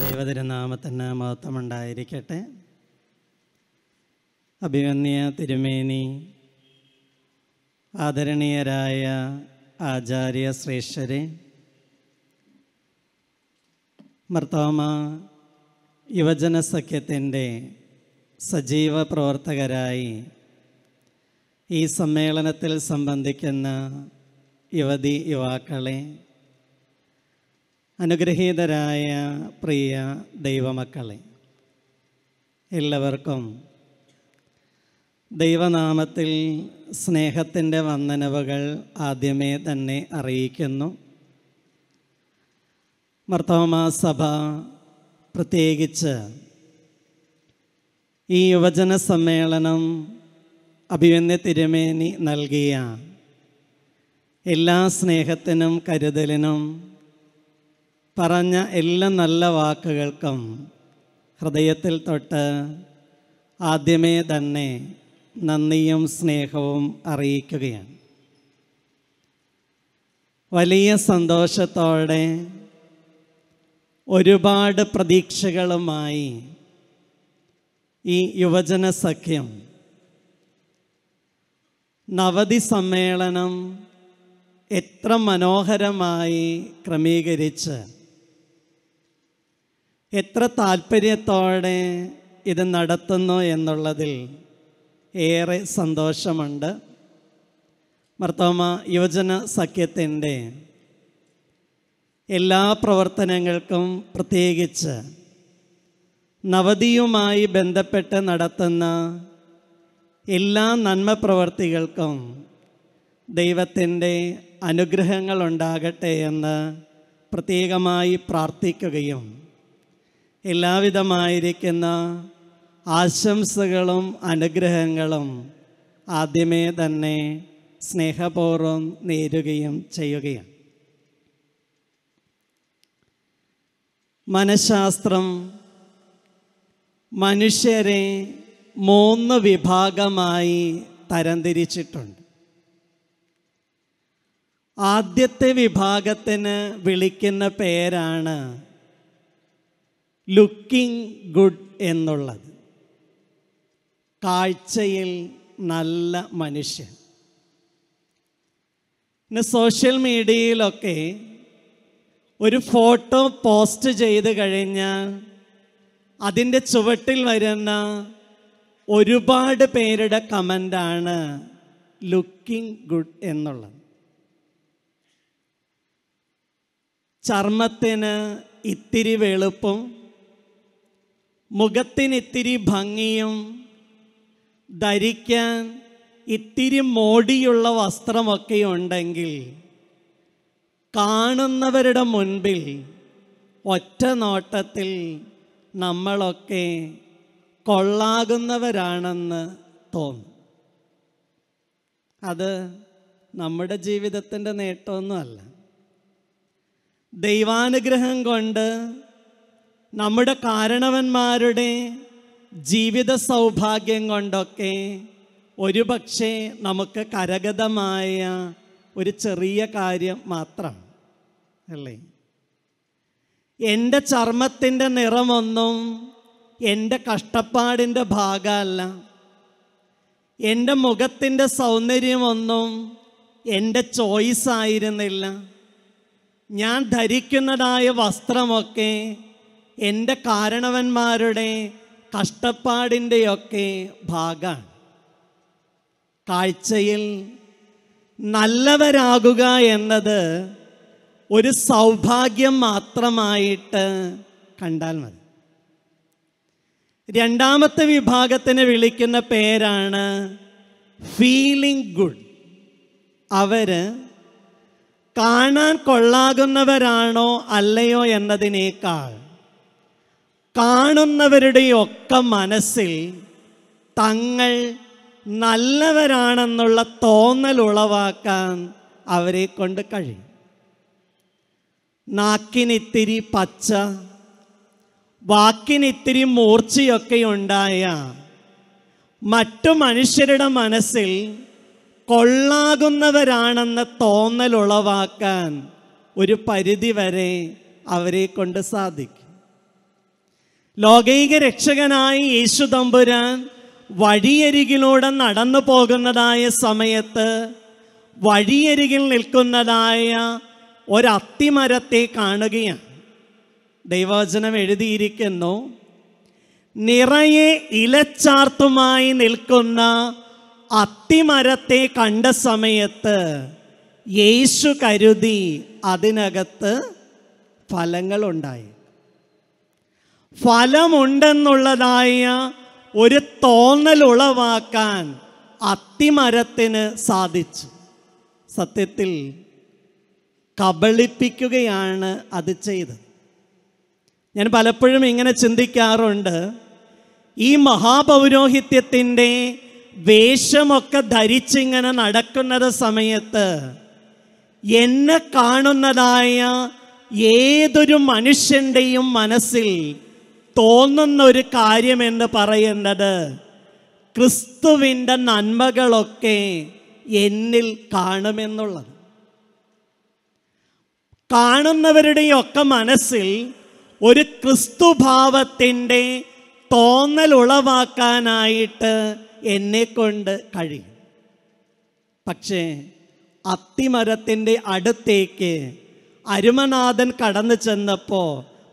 ദൈവതിരുനാമത്തിന് മഹത്വമുണ്ടായിരിക്കട്ടെ അഭിമന്യ തിരുമേനി ആദരണീയരായ ആചാര്യ ശ്രേഷ്ഠരെ മർത്തോമ യുവജന സഖ്യത്തിൻ്റെ സജീവ പ്രവർത്തകരായി ഈ സമ്മേളനത്തിൽ സംബന്ധിക്കുന്ന യുവതി യുവാക്കളെ അനുഗ്രഹീതരായ പ്രിയ ദൈവമക്കളെ എല്ലാവർക്കും ദൈവനാമത്തിൽ സ്നേഹത്തിൻ്റെ വന്ദനവകൾ ആദ്യമേ തന്നെ അറിയിക്കുന്നു സഭ പ്രത്യേകിച്ച് ഈ യുവജന സമ്മേളനം അഭിമന്യ തിരുമേനി നൽകിയ എല്ലാ സ്നേഹത്തിനും കരുതലിനും പറഞ്ഞ എല്ലാ നല്ല വാക്കുകൾക്കും ഹൃദയത്തിൽ തൊട്ട് ആദ്യമേ തന്നെ നന്ദിയും സ്നേഹവും അറിയിക്കുകയാണ് വലിയ സന്തോഷത്തോടെ ഒരുപാട് പ്രതീക്ഷകളുമായി ഈ യുവജന സഖ്യം നവതി സമ്മേളനം എത്ര മനോഹരമായി ക്രമീകരിച്ച് എത്ര താല്പര്യത്തോടെ ഇത് നടത്തുന്നു എന്നുള്ളതിൽ ഏറെ സന്തോഷമുണ്ട് മർത്തോമ യുവജന സഖ്യത്തിൻ്റെ എല്ലാ പ്രവർത്തനങ്ങൾക്കും പ്രത്യേകിച്ച് നവതിയുമായി ബന്ധപ്പെട്ട് നടത്തുന്ന എല്ലാ നന്മ പ്രവർത്തികൾക്കും ദൈവത്തിൻ്റെ അനുഗ്രഹങ്ങളുണ്ടാകട്ടെ എന്ന് പ്രത്യേകമായി പ്രാർത്ഥിക്കുകയും എല്ലാവിധമായിരിക്കുന്ന ആശംസകളും അനുഗ്രഹങ്ങളും ആദ്യമേ തന്നെ സ്നേഹപൂർവ്വം നേരുകയും ചെയ്യുകയാണ് മനഃശാസ്ത്രം മനുഷ്യരെ മൂന്ന് വിഭാഗമായി തരംതിരിച്ചിട്ടുണ്ട് ആദ്യത്തെ വിഭാഗത്തിന് വിളിക്കുന്ന പേരാണ് ലുക്കിംഗ് ഗുഡ് എന്നുള്ളത് കാഴ്ചയിൽ നല്ല മനുഷ്യൻ പിന്നെ സോഷ്യൽ മീഡിയയിലൊക്കെ ഒരു ഫോട്ടോ പോസ്റ്റ് ചെയ്ത് കഴിഞ്ഞാൽ അതിൻ്റെ ചുവട്ടിൽ വരുന്ന ഒരുപാട് പേരുടെ കമൻ്റാണ് ലുക്കിംഗ് ഗുഡ് എന്നുള്ളത് ചർമ്മത്തിന് ഇത്തിരി വെളുപ്പും മുഖത്തിനിത്തിരി ഭംഗിയും ധരിക്കാൻ ഇത്തിരി മോടിയുള്ള വസ്ത്രമൊക്കെ ഉണ്ടെങ്കിൽ കാണുന്നവരുടെ മുൻപിൽ ഒറ്റ നോട്ടത്തിൽ നമ്മളൊക്കെ കൊള്ളാകുന്നവരാണെന്ന് തോന്നും അത് നമ്മുടെ ജീവിതത്തിൻ്റെ നേട്ടമൊന്നുമല്ല ദൈവാനുഗ്രഹം കൊണ്ട് നമ്മുടെ കാരണവന്മാരുടെ ജീവിത സൗഭാഗ്യം കൊണ്ടൊക്കെ ഒരു പക്ഷേ നമുക്ക് കരഗതമായ ഒരു ചെറിയ കാര്യം മാത്രം അല്ലേ എൻ്റെ ചർമ്മത്തിൻ്റെ നിറമൊന്നും എൻ്റെ കഷ്ടപ്പാടിൻ്റെ ഭാഗമല്ല എൻ്റെ മുഖത്തിൻ്റെ സൗന്ദര്യമൊന്നും എൻ്റെ ചോയ്സ് ആയിരുന്നില്ല ഞാൻ ധരിക്കുന്നതായ വസ്ത്രമൊക്കെ എൻ്റെ കാരണവന്മാരുടെ കഷ്ടപ്പാടിൻ്റെയൊക്കെ ഭാഗമാണ് കാഴ്ചയിൽ നല്ലവരാകുക എന്നത് ഒരു സൗഭാഗ്യം മാത്രമായിട്ട് കണ്ടാൽ മതി രണ്ടാമത്തെ വിഭാഗത്തിന് വിളിക്കുന്ന പേരാണ് ഫീലിംഗ് ഗുഡ് അവർ കാണാൻ കൊള്ളാകുന്നവരാണോ അല്ലയോ എന്നതിനേക്കാൾ കാണുന്നവരുടെയൊക്കെ മനസ്സിൽ തങ്ങൾ നല്ലവരാണെന്നുള്ള തോന്നൽ ഉളവാക്കാൻ അവരെ കൊണ്ട് കഴിയും നാക്കിനിത്തിരി പച്ച വാക്കിനിത്തിരി മൂർച്ചയൊക്കെ ഉണ്ടായ മറ്റു മനുഷ്യരുടെ മനസ്സിൽ കൊള്ളാകുന്നവരാണെന്ന തോന്നൽ ഉളവാക്കാൻ ഒരു പരിധിവരെ അവരെ കൊണ്ട് സാധിക്കും ലോകൈക രക്ഷകനായി യേശു തമ്പുരാൻ വഴിയരികിലൂടെ നടന്നു പോകുന്നതായ സമയത്ത് വഴിയരികിൽ നിൽക്കുന്നതായ ഒരത്തിമരത്തെ കാണുകയാണ് ദൈവവചനം എഴുതിയിരിക്കുന്നു നിറയെ ഇലച്ചാർത്തുമായി നിൽക്കുന്ന അത്തിമരത്തെ കണ്ട സമയത്ത് യേശു കരുതി അതിനകത്ത് ഫലങ്ങളുണ്ടായി ഫലമുണ്ടെന്നുള്ളതായ ഒരു തോന്നൽ ഉളവാക്കാൻ അത്തിമരത്തിന് സാധിച്ചു സത്യത്തിൽ കബളിപ്പിക്കുകയാണ് അത് ചെയ്തത് ഞാൻ പലപ്പോഴും ഇങ്ങനെ ചിന്തിക്കാറുണ്ട് ഈ മഹാപൗരോഹിത്യത്തിൻ്റെ വേഷമൊക്കെ ധരിച്ചിങ്ങനെ നടക്കുന്നത് സമയത്ത് എന്നെ കാണുന്നതായ ഏതൊരു മനുഷ്യൻ്റെയും മനസ്സിൽ തോന്നുന്ന ഒരു എന്ന് പറയുന്നത് ക്രിസ്തുവിൻ്റെ നന്മകളൊക്കെ എന്നിൽ കാണുമെന്നുള്ളത് കാണുന്നവരുടെയൊക്കെ മനസ്സിൽ ഒരു ക്രിസ്തുഭാവത്തിൻ്റെ തോന്നൽ ഉളവാക്കാനായിട്ട് എന്നെക്കൊണ്ട് കഴിയും പക്ഷേ അത്തിമരത്തിൻ്റെ അടുത്തേക്ക് അരുമനാഥൻ കടന്നു ചെന്നപ്പോൾ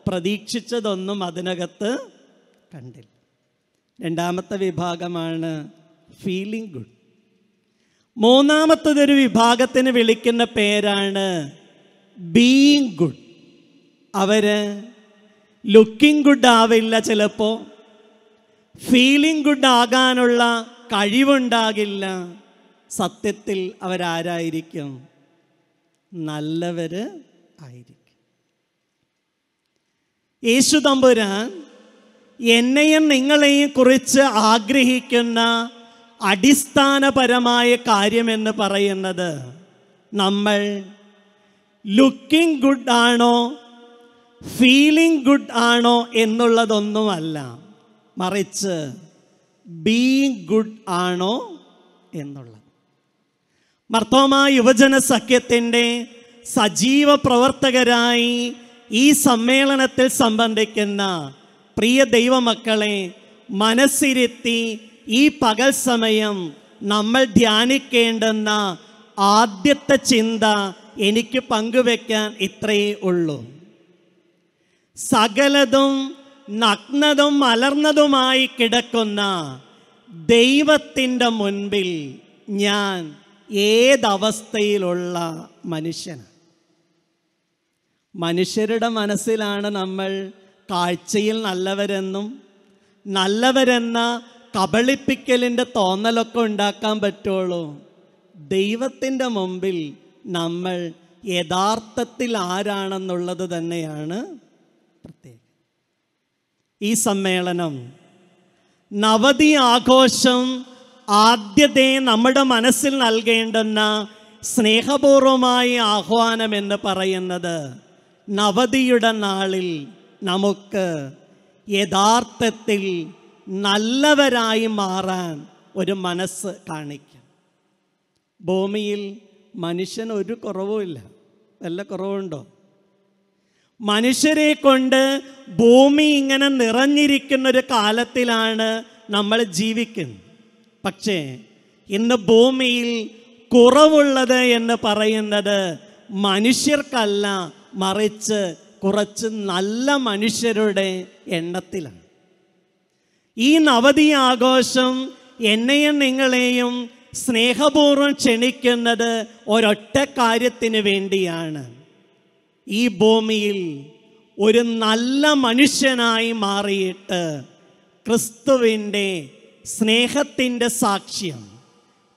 പ്രതീക്ഷിച്ചതൊന്നും അതിനകത്ത് കണ്ടില്ല രണ്ടാമത്തെ വിഭാഗമാണ് ഫീലിംഗ് ഗുഡ് മൂന്നാമത്തതൊരു വിഭാഗത്തിന് വിളിക്കുന്ന പേരാണ് ബീയിങ് ഗുഡ് അവർ ലുക്കിംഗ് ഗുഡ് ആവില്ല ചിലപ്പോൾ ഫീലിംഗ് ഗുഡ് ആകാനുള്ള കഴിവുണ്ടാകില്ല സത്യത്തിൽ അവരാരായിരിക്കും നല്ലവർ ആയിരിക്കും യേശു തമ്പുരാൻ എന്നെയും നിങ്ങളെയും കുറിച്ച് ആഗ്രഹിക്കുന്ന അടിസ്ഥാനപരമായ കാര്യമെന്ന് പറയുന്നത് നമ്മൾ ലുക്കിംഗ് ഗുഡ് ആണോ ഫീലിംഗ് ഗുഡ് ആണോ എന്നുള്ളതൊന്നുമല്ല മറിച്ച് ബീയിങ് ഗുഡ് ആണോ എന്നുള്ളത് മർത്തോമ യുവജന സഖ്യത്തിൻ്റെ സജീവ പ്രവർത്തകരായി ഈ സമ്മേളനത്തിൽ സംബന്ധിക്കുന്ന പ്രിയ ദൈവമക്കളെ മനസ്സിരുത്തി ഈ പകൽ സമയം നമ്മൾ ധ്യാനിക്കേണ്ടുന്ന ആദ്യത്തെ ചിന്ത എനിക്ക് പങ്കുവെക്കാൻ ഇത്രയേ ഉള്ളൂ സകലതും നഗ്നതും മലർന്നതുമായി കിടക്കുന്ന ദൈവത്തിൻ്റെ മുൻപിൽ ഞാൻ ഏതവസ്ഥയിലുള്ള മനുഷ്യനാണ് മനുഷ്യരുടെ മനസ്സിലാണ് നമ്മൾ കാഴ്ചയിൽ നല്ലവരെന്നും നല്ലവരെന്ന കബളിപ്പിക്കലിൻ്റെ തോന്നലൊക്കെ ഉണ്ടാക്കാൻ പറ്റുള്ളൂ ദൈവത്തിൻ്റെ മുമ്പിൽ നമ്മൾ യഥാർത്ഥത്തിൽ ആരാണെന്നുള്ളത് തന്നെയാണ് പ്രത്യേകം ഈ സമ്മേളനം നവതി ആഘോഷം ആദ്യത്തെ നമ്മുടെ മനസ്സിൽ നൽകേണ്ടുന്ന സ്നേഹപൂർവമായ ആഹ്വാനം എന്ന് പറയുന്നത് നവതിയുടെ നാളിൽ നമുക്ക് യഥാർത്ഥത്തിൽ നല്ലവരായി മാറാൻ ഒരു മനസ്സ് കാണിക്കാം ഭൂമിയിൽ മനുഷ്യൻ ഒരു കുറവുമില്ല വല്ല കുറവുണ്ടോ മനുഷ്യരെ കൊണ്ട് ഭൂമി ഇങ്ങനെ നിറഞ്ഞിരിക്കുന്ന ഒരു കാലത്തിലാണ് നമ്മൾ ജീവിക്കുന്നത് പക്ഷേ ഇന്ന് ഭൂമിയിൽ കുറവുള്ളത് എന്ന് പറയുന്നത് മനുഷ്യർക്കല്ല മറിച്ച് കുറച്ച് നല്ല മനുഷ്യരുടെ എണ്ണത്തിലാണ് ഈ നവതി ആഘോഷം എന്നെയും നിങ്ങളെയും സ്നേഹപൂർവ്വം ക്ഷണിക്കുന്നത് ഒരൊറ്റ കാര്യത്തിന് വേണ്ടിയാണ് ഈ ഭൂമിയിൽ ഒരു നല്ല മനുഷ്യനായി മാറിയിട്ട് ക്രിസ്തുവിൻ്റെ സ്നേഹത്തിൻ്റെ സാക്ഷ്യം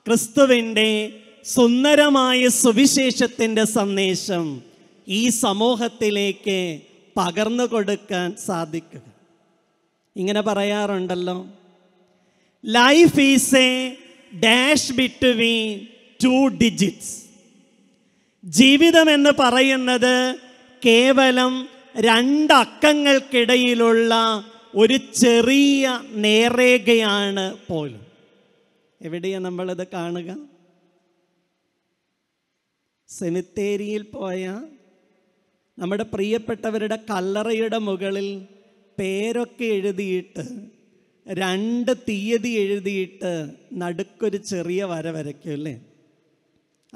ക്രിസ്തുവിൻ്റെ സുന്ദരമായ സുവിശേഷത്തിൻ്റെ സന്ദേശം ഈ സമൂഹത്തിലേക്ക് പകർന്നു കൊടുക്കാൻ സാധിക്കുക ഇങ്ങനെ പറയാറുണ്ടല്ലോ life is a dash between two digits ജീവിതം എന്ന് പറയുന്നത് കേവലം രണ്ടക്കങ്ങൾക്കിടയിലുള്ള ഒരു ചെറിയ നേർരേഖയാണ് പോലും എവിടെയാണ് നമ്മളിത് കാണുക സെമിത്തേരിയിൽ പോയ നമ്മുടെ പ്രിയപ്പെട്ടവരുടെ കല്ലറയുടെ മുകളിൽ പേരൊക്കെ എഴുതിയിട്ട് രണ്ട് തീയതി എഴുതിയിട്ട് നടുക്കൊരു ചെറിയ വര വരയ്ക്കും അല്ലേ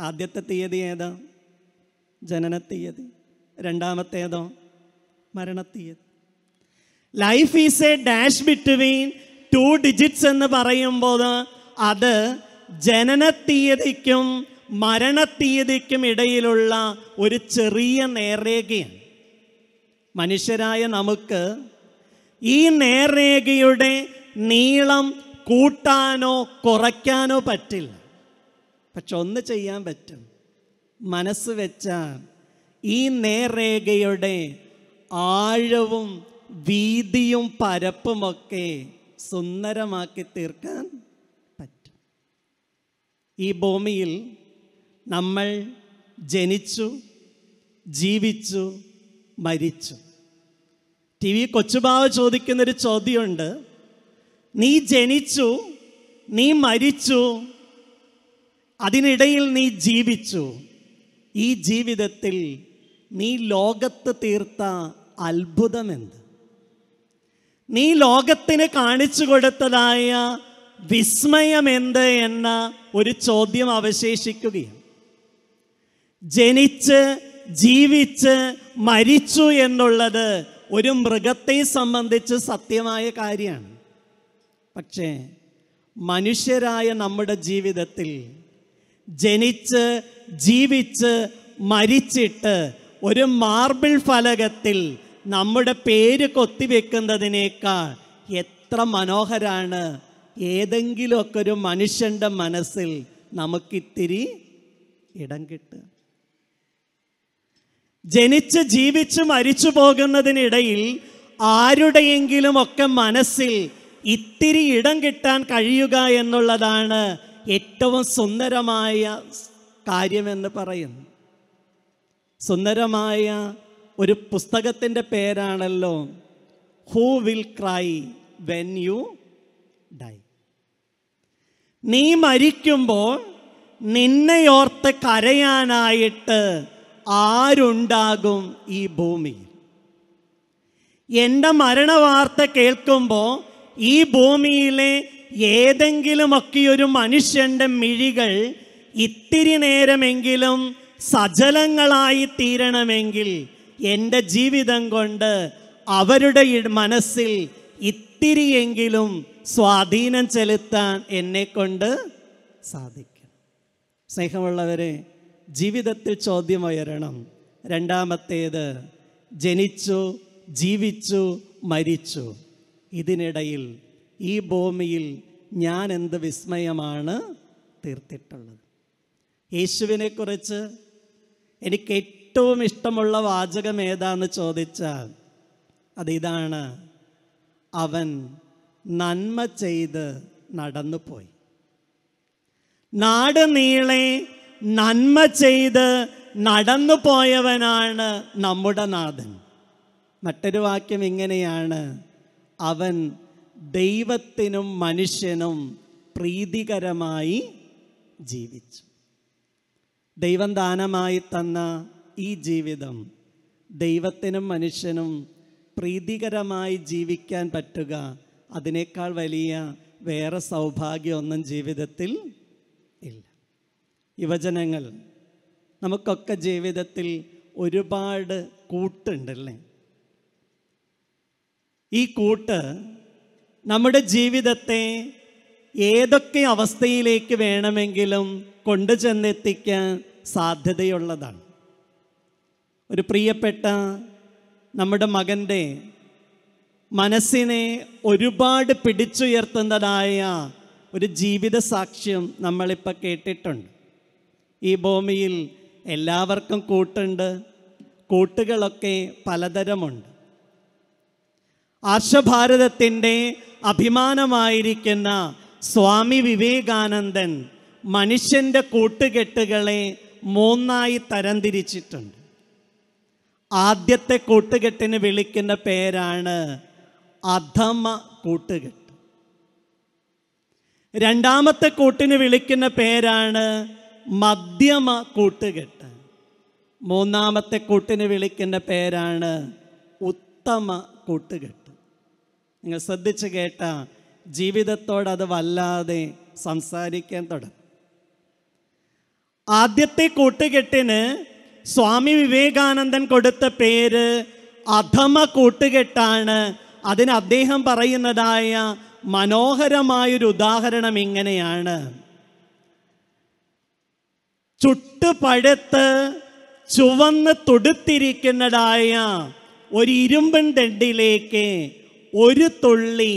ആദ്യത്തെ തീയതി ഏതാ ജനന തീയതി രണ്ടാമത്തേതോ മരണത്തീയതി life is a dash between two digits എന്ന് പറയുമ്പോൾ അത് ജനന തീയതിക്കും മരണത്തീയതിക്കും ഇടയിലുള്ള ഒരു ചെറിയ നേർരേഖയാണ് മനുഷ്യരായ നമുക്ക് ഈ നേർരേഖയുടെ നീളം കൂട്ടാനോ കുറയ്ക്കാനോ പറ്റില്ല പക്ഷെ ഒന്ന് ചെയ്യാൻ പറ്റും മനസ്സ് വെച്ചാൽ ഈ നേർരേഖയുടെ ആഴവും വീതിയും പരപ്പുമൊക്കെ സുന്ദരമാക്കി തീർക്കാൻ പറ്റും ഈ ഭൂമിയിൽ നമ്മൾ ജനിച്ചു ജീവിച്ചു മരിച്ചു ടി വി കൊച്ചുബാവ ചോദിക്കുന്നൊരു ചോദ്യമുണ്ട് നീ ജനിച്ചു നീ മരിച്ചു അതിനിടയിൽ നീ ജീവിച്ചു ഈ ജീവിതത്തിൽ നീ ലോകത്ത് തീർത്ത അത്ഭുതമെന്ത് നീ ലോകത്തിന് കാണിച്ചു കൊടുത്തതായ വിസ്മയമെന്ത് എന്ന ഒരു ചോദ്യം അവശേഷിക്കുകയാണ് ജനിച്ച് ജീവിച്ച് മരിച്ചു എന്നുള്ളത് ഒരു മൃഗത്തെ സംബന്ധിച്ച് സത്യമായ കാര്യമാണ് പക്ഷേ മനുഷ്യരായ നമ്മുടെ ജീവിതത്തിൽ ജനിച്ച് ജീവിച്ച് മരിച്ചിട്ട് ഒരു മാർബിൾ ഫലകത്തിൽ നമ്മുടെ പേര് കൊത്തിവെക്കുന്നതിനേക്കാൾ എത്ര മനോഹരാണ് ഏതെങ്കിലുമൊക്കെ ഒരു മനുഷ്യൻ്റെ മനസ്സിൽ നമുക്കിത്തിരി ഇടം കിട്ടുക ജനിച്ച് ജീവിച്ച് മരിച്ചു പോകുന്നതിനിടയിൽ ആരുടെയെങ്കിലും ഒക്കെ മനസ്സിൽ ഇത്തിരി ഇടം കിട്ടാൻ കഴിയുക എന്നുള്ളതാണ് ഏറ്റവും സുന്ദരമായ കാര്യമെന്ന് പറയുന്നു സുന്ദരമായ ഒരു പുസ്തകത്തിൻ്റെ പേരാണല്ലോ who will cry when you die നീ മരിക്കുമ്പോൾ നിന്നെയോർത്ത് കരയാനായിട്ട് ആരുണ്ടാകും ഈ ഭൂമിയിൽ എൻ്റെ മരണവാർത്ത കേൾക്കുമ്പോൾ ഈ ഭൂമിയിലെ ഏതെങ്കിലുമൊക്കെ ഒരു മനുഷ്യൻ്റെ മിഴികൾ ഇത്തിരി നേരമെങ്കിലും സജലങ്ങളായി തീരണമെങ്കിൽ എൻ്റെ ജീവിതം കൊണ്ട് അവരുടെ മനസ്സിൽ ഇത്തിരിയെങ്കിലും സ്വാധീനം ചെലുത്താൻ എന്നെ കൊണ്ട് സാധിക്കും സ്നേഹമുള്ളവരെ ജീവിതത്തിൽ ഉയരണം രണ്ടാമത്തേത് ജനിച്ചു ജീവിച്ചു മരിച്ചു ഇതിനിടയിൽ ഈ ഭൂമിയിൽ ഞാൻ എന്ത് വിസ്മയമാണ് തീർത്തിട്ടുള്ളത് യേശുവിനെക്കുറിച്ച് എനിക്ക് ഏറ്റവും ഇഷ്ടമുള്ള വാചകം ഏതാന്ന് ചോദിച്ചാൽ അതിതാണ് അവൻ നന്മ ചെയ്ത് നടന്നു പോയി നാട് നീളെ നന്മ ചെയ്ത് നടന്നു പോയവനാണ് നമ്മുടെ നാഥൻ മറ്റൊരു വാക്യം ഇങ്ങനെയാണ് അവൻ ദൈവത്തിനും മനുഷ്യനും പ്രീതികരമായി ജീവിച്ചു ദൈവം ദാനമായി തന്ന ഈ ജീവിതം ദൈവത്തിനും മനുഷ്യനും പ്രീതികരമായി ജീവിക്കാൻ പറ്റുക അതിനേക്കാൾ വലിയ വേറെ സൗഭാഗ്യമൊന്നും ജീവിതത്തിൽ ഇല്ല യുവജനങ്ങൾ നമുക്കൊക്കെ ജീവിതത്തിൽ ഒരുപാട് കൂട്ടുണ്ടല്ലേ ഈ കൂട്ട് നമ്മുടെ ജീവിതത്തെ ഏതൊക്കെ അവസ്ഥയിലേക്ക് വേണമെങ്കിലും കൊണ്ടുചെന്നെത്തിക്കാൻ സാധ്യതയുള്ളതാണ് ഒരു പ്രിയപ്പെട്ട നമ്മുടെ മകൻ്റെ മനസ്സിനെ ഒരുപാട് പിടിച്ചുയർത്തുന്നതായ ഒരു ജീവിത സാക്ഷ്യം നമ്മളിപ്പോൾ കേട്ടിട്ടുണ്ട് ഈ ഭൂമിയിൽ എല്ലാവർക്കും കൂട്ടുണ്ട് കൂട്ടുകളൊക്കെ പലതരമുണ്ട് ആർഷഭാരതത്തിൻ്റെ അഭിമാനമായിരിക്കുന്ന സ്വാമി വിവേകാനന്ദൻ മനുഷ്യൻ്റെ കൂട്ടുകെട്ടുകളെ മൂന്നായി തരംതിരിച്ചിട്ടുണ്ട് ആദ്യത്തെ കൂട്ടുകെട്ടിന് വിളിക്കുന്ന പേരാണ് അധമ കൂട്ടുകെട്ട് രണ്ടാമത്തെ കൂട്ടിന് വിളിക്കുന്ന പേരാണ് മധ്യമ കൂട്ടുകെട്ട് മൂന്നാമത്തെ കൂട്ടിന് വിളിക്കുന്ന പേരാണ് ഉത്തമ കൂട്ടുകെട്ട് നിങ്ങൾ ശ്രദ്ധിച്ച് കേട്ട ജീവിതത്തോട് അത് വല്ലാതെ സംസാരിക്കാൻ തുടങ്ങും ആദ്യത്തെ കൂട്ടുകെട്ടിന് സ്വാമി വിവേകാനന്ദൻ കൊടുത്ത പേര് അധമ കൂട്ടുകെട്ടാണ് അതിന് അദ്ദേഹം പറയുന്നതായ മനോഹരമായൊരു ഉദാഹരണം ഇങ്ങനെയാണ് ചുട്ടുപഴുത്ത് ചുവന്ന് തൊടുത്തിരിക്കുന്നതായ ഒരു ഇരുമ്പൻ ദണ്ടിലേക്ക് ഒരു തുള്ളി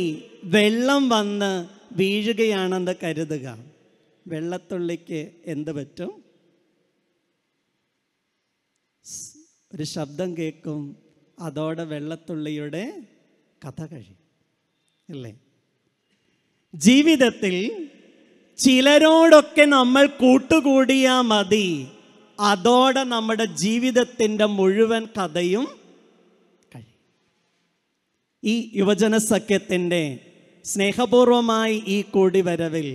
വെള്ളം വന്ന് വീഴുകയാണെന്ന് കരുതുക വെള്ളത്തുള്ളിക്ക് എന്ത് പറ്റും ഒരു ശബ്ദം കേൾക്കും അതോടെ വെള്ളത്തുള്ളിയുടെ കഥ കഴിയും അല്ലേ ജീവിതത്തിൽ ചിലരോടൊക്കെ നമ്മൾ കൂട്ടുകൂടിയാൽ മതി അതോടെ നമ്മുടെ ജീവിതത്തിൻ്റെ മുഴുവൻ കഥയും ഈ യുവജന സഖ്യത്തിൻ്റെ സ്നേഹപൂർവമായി ഈ വരവിൽ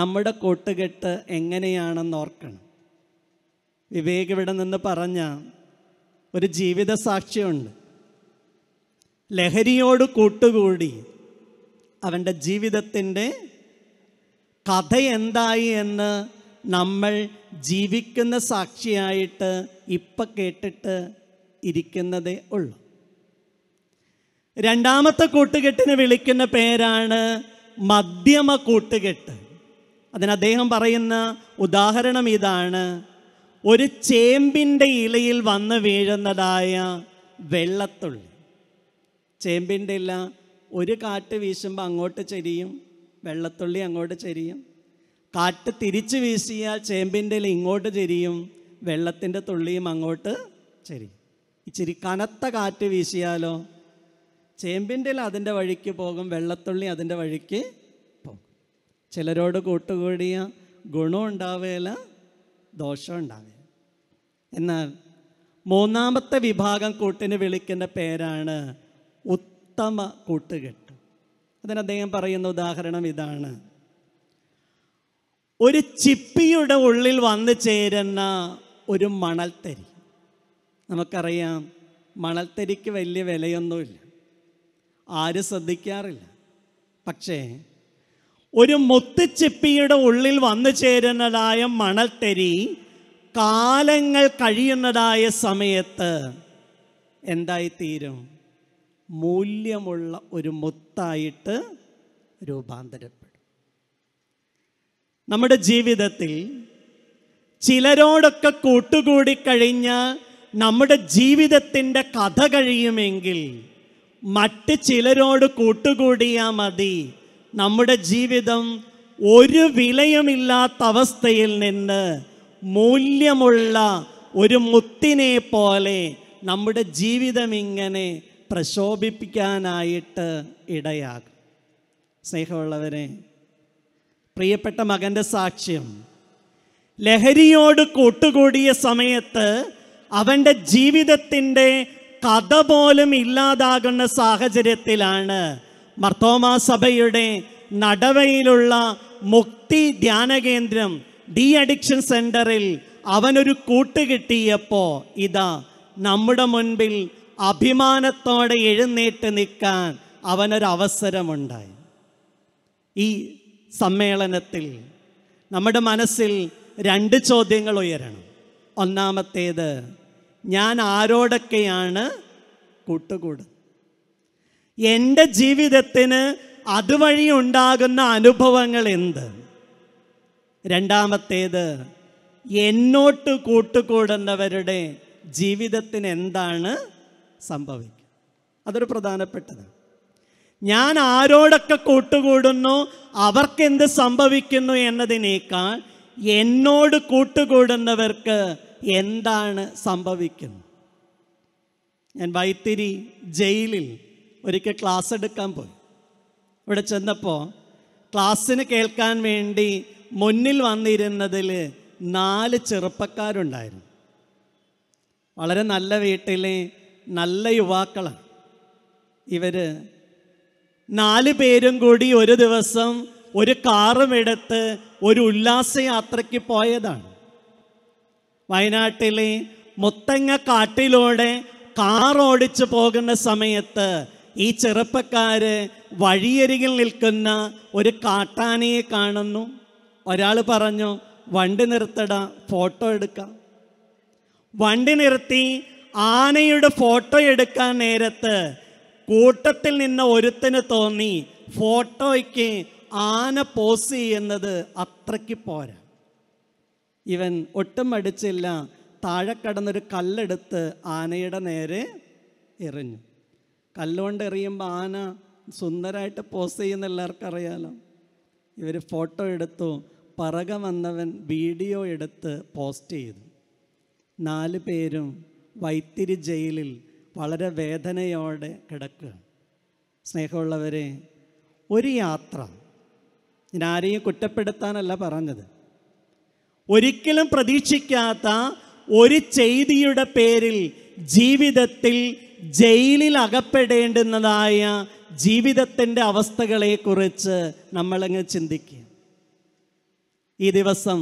നമ്മുടെ കൂട്ടുകെട്ട് എങ്ങനെയാണെന്ന് ഓർക്കണം വിവേക് ഇവിടെ നിന്ന് പറഞ്ഞ ഒരു ജീവിത സാക്ഷ്യമുണ്ട് ലഹരിയോട് കൂട്ടുകൂടി അവൻ്റെ ജീവിതത്തിൻ്റെ കഥ എന്തായി എന്ന് നമ്മൾ ജീവിക്കുന്ന സാക്ഷിയായിട്ട് ഇപ്പം കേട്ടിട്ട് ഇരിക്കുന്നതേ ഉള്ളൂ രണ്ടാമത്തെ കൂട്ടുകെട്ടിനെ വിളിക്കുന്ന പേരാണ് മധ്യമ കൂട്ടുകെട്ട് അതിന് അദ്ദേഹം പറയുന്ന ഉദാഹരണം ഇതാണ് ഒരു ചേമ്പിൻ്റെ ഇലയിൽ വന്ന് വീഴുന്നതായ വെള്ളത്തുള്ളി ചേമ്പിൻ്റെ ഇല ഒരു കാറ്റ് വീശുമ്പോൾ അങ്ങോട്ട് ചെരിയും വെള്ളത്തുള്ളി അങ്ങോട്ട് ചെരിയും കാറ്റ് തിരിച്ചു വീശിയാൽ ചേമ്പിൻ്റെ ഇല ഇങ്ങോട്ട് ചെരിയും വെള്ളത്തിൻ്റെ തുള്ളിയും അങ്ങോട്ട് ചെരിയും ഇച്ചിരി കനത്ത കാറ്റ് വീശിയാലോ ചേമ്പിൻ്റെ അതിൻ്റെ വഴിക്ക് പോകും വെള്ളത്തുള്ളി അതിൻ്റെ വഴിക്ക് പോകും ചിലരോട് കൂട്ടുകൂടിയ ഗുണം ഉണ്ടാവുകയില്ല ദോഷം ഉണ്ടാവുക എന്നാൽ മൂന്നാമത്തെ വിഭാഗം കൂട്ടിന് വിളിക്കുന്ന പേരാണ് ഉത്തമ കൂട്ടുകെട്ട് അതിന് അദ്ദേഹം പറയുന്ന ഉദാഹരണം ഇതാണ് ഒരു ചിപ്പിയുടെ ഉള്ളിൽ വന്നു ചേരുന്ന ഒരു മണൽത്തരി നമുക്കറിയാം മണൽത്തരിക്ക് വലിയ വിലയൊന്നുമില്ല ആരും ശ്രദ്ധിക്കാറില്ല പക്ഷേ ഒരു മുത്തുച്ചിപ്പിയുടെ ഉള്ളിൽ വന്നു ചേരുന്നതായ മണൽത്തരി കാലങ്ങൾ കഴിയുന്നതായ സമയത്ത് എന്തായിത്തീരും മൂല്യമുള്ള ഒരു മുത്തായിട്ട് രൂപാന്തരപ്പെടും നമ്മുടെ ജീവിതത്തിൽ ചിലരോടൊക്കെ കൂട്ടുകൂടി കഴിഞ്ഞ നമ്മുടെ ജീവിതത്തിൻ്റെ കഥ കഴിയുമെങ്കിൽ മറ്റ് ചിലരോട് കൂട്ടുകൂടിയാൽ മതി നമ്മുടെ ജീവിതം ഒരു വിലയുമില്ലാത്ത അവസ്ഥയിൽ നിന്ന് മൂല്യമുള്ള ഒരു മുത്തിനെ പോലെ നമ്മുടെ ജീവിതം ഇങ്ങനെ പ്രശോഭിപ്പിക്കാനായിട്ട് ഇടയാകും സ്നേഹമുള്ളവരെ പ്രിയപ്പെട്ട മകൻ്റെ സാക്ഷ്യം ലഹരിയോട് കൂട്ടുകൂടിയ സമയത്ത് അവൻ്റെ ജീവിതത്തിൻ്റെ കഥ പോലും ഇല്ലാതാകുന്ന സാഹചര്യത്തിലാണ് മർത്തോമാ സഭയുടെ നടവയിലുള്ള മുക്തി ധ്യാന കേന്ദ്രം ഡി അഡിക്ഷൻ സെൻറ്ററിൽ അവനൊരു കൂട്ടുകിട്ടിയപ്പോൾ ഇതാ നമ്മുടെ മുൻപിൽ അഭിമാനത്തോടെ എഴുന്നേറ്റ് നിൽക്കാൻ അവനൊരവസരമുണ്ടായി ഈ സമ്മേളനത്തിൽ നമ്മുടെ മനസ്സിൽ രണ്ട് ചോദ്യങ്ങൾ ഉയരണം ഒന്നാമത്തേത് ഞാൻ ആരോടൊക്കെയാണ് കൂട്ടുകൂട് എൻ്റെ ജീവിതത്തിന് അതുവഴി ഉണ്ടാകുന്ന അനുഭവങ്ങൾ എന്ത് രണ്ടാമത്തേത് എന്നോട്ട് കൂട്ടുകൂടുന്നവരുടെ ജീവിതത്തിന് എന്താണ് സംഭവിക്കും അതൊരു പ്രധാനപ്പെട്ടത് ഞാൻ ആരോടൊക്കെ കൂട്ടുകൂടുന്നു അവർക്കെന്ത് സംഭവിക്കുന്നു എന്നതിനേക്കാൾ എന്നോട് കൂട്ടുകൂടുന്നവർക്ക് എന്താണ് സംഭവിക്കുന്നത് ഞാൻ വൈത്തിരി ജയിലിൽ ഒരിക്കൽ ക്ലാസ് എടുക്കാൻ പോയി ഇവിടെ ചെന്നപ്പോൾ ക്ലാസ്സിന് കേൾക്കാൻ വേണ്ടി മുന്നിൽ വന്നിരുന്നതിൽ നാല് ചെറുപ്പക്കാരുണ്ടായിരുന്നു വളരെ നല്ല വീട്ടിലെ നല്ല യുവാക്കളാണ് ഇവർ നാല് പേരും കൂടി ഒരു ദിവസം ഒരു കാറും എടുത്ത് ഒരു ഉല്ലാസയാത്രയ്ക്ക് പോയതാണ് വയനാട്ടിലെ മുത്തങ്ങ കാട്ടിലൂടെ കാർ പോകുന്ന സമയത്ത് ഈ ചെറുപ്പക്കാര് വഴിയരികിൽ നിൽക്കുന്ന ഒരു കാട്ടാനയെ കാണുന്നു ഒരാൾ പറഞ്ഞു വണ്ടി നിർത്തട ഫോട്ടോ എടുക്കാം വണ്ടി നിർത്തി ആനയുടെ ഫോട്ടോ എടുക്കാൻ നേരത്ത് കൂട്ടത്തിൽ നിന്ന് ഒരുത്തിന് തോന്നി ഫോട്ടോയ്ക്ക് ആന പോസ് ചെയ്യുന്നത് അത്രയ്ക്ക് പോരാ ഇവൻ ഒട്ടും അടിച്ചില്ല താഴെ കടന്നൊരു കല്ലെടുത്ത് ആനയുടെ നേരെ എറിഞ്ഞു കല്ലുകൊണ്ട് എറിയുമ്പോൾ ആന സുന്ദരമായിട്ട് പോസ് ചെയ്യുന്ന എല്ലാവർക്കും അറിയാലോ ഇവർ ഫോട്ടോ എടുത്തു പറക വന്നവൻ വീഡിയോ എടുത്ത് പോസ്റ്റ് ചെയ്തു നാല് പേരും വൈത്തിരി ജയിലിൽ വളരെ വേദനയോടെ കിടക്കുക സ്നേഹമുള്ളവരെ ഒരു യാത്ര ഞാൻ ആരെയും കുറ്റപ്പെടുത്താനല്ല പറഞ്ഞത് ഒരിക്കലും പ്രതീക്ഷിക്കാത്ത ഒരു ചെയ്തിയുടെ പേരിൽ ജീവിതത്തിൽ ജയിലിൽ അകപ്പെടേണ്ടുന്നതായ ജീവിതത്തിൻ്റെ അവസ്ഥകളെക്കുറിച്ച് നമ്മളങ്ങ് ചിന്തിക്കുക ഈ ദിവസം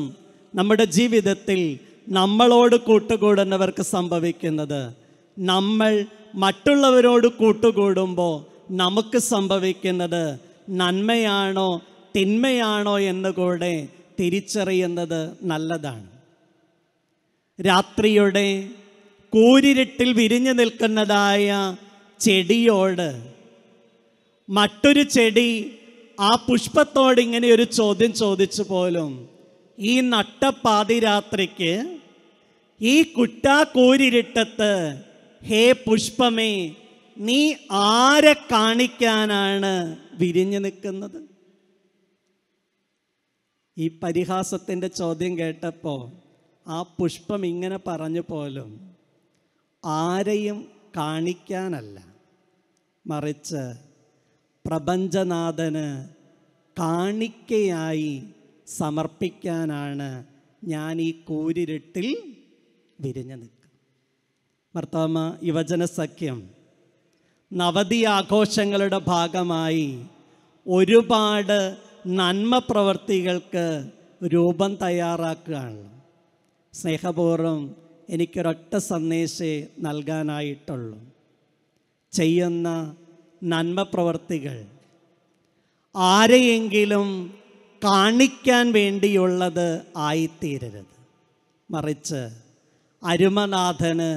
നമ്മുടെ ജീവിതത്തിൽ നമ്മളോട് കൂട്ടുകൂടുന്നവർക്ക് സംഭവിക്കുന്നത് നമ്മൾ മറ്റുള്ളവരോട് കൂട്ടുകൂടുമ്പോൾ നമുക്ക് സംഭവിക്കുന്നത് നന്മയാണോ തിന്മയാണോ എന്ന് കൂടെ തിരിച്ചറിയുന്നത് നല്ലതാണ് രാത്രിയുടെ കൂരിരുട്ടിൽ വിരിഞ്ഞു നിൽക്കുന്നതായ ചെടിയോട് മറ്റൊരു ചെടി ആ പുഷ്പത്തോട് ഇങ്ങനെ ഒരു ചോദ്യം ചോദിച്ചു പോലും ഈ നട്ടപ്പാതിരാത്രിക്ക് ഈ കുറ്റാക്കൂരിട്ടത്ത് ഹേ പുഷ്പമേ നീ ആരെ കാണിക്കാനാണ് വിരിഞ്ഞു നിൽക്കുന്നത് ഈ പരിഹാസത്തിൻ്റെ ചോദ്യം കേട്ടപ്പോൾ ആ പുഷ്പം ഇങ്ങനെ പറഞ്ഞു പോലും ആരെയും കാണിക്കാനല്ല മറിച്ച് പ്രപഞ്ചനാഥന് കാണിക്കയായി സമർപ്പിക്കാനാണ് ഞാൻ ഈ കൂരിരുട്ടിൽ വിരിഞ്ഞു നിൽക്കുക ഭർത്താമ യുവജന സഖ്യം നവതി ആഘോഷങ്ങളുടെ ഭാഗമായി ഒരുപാട് നന്മ പ്രവർത്തികൾക്ക് രൂപം തയ്യാറാക്കുകയാണ് സ്നേഹപൂർവം എനിക്കൊരൊറ്റ സന്ദേശേ നൽകാനായിട്ടുള്ളൂ ചെയ്യുന്ന നന്മ പ്രവർത്തികൾ ആരെയെങ്കിലും കാണിക്കാൻ വേണ്ടിയുള്ളത് ആയിത്തീരരുത് മറിച്ച് അരുമനാഥന്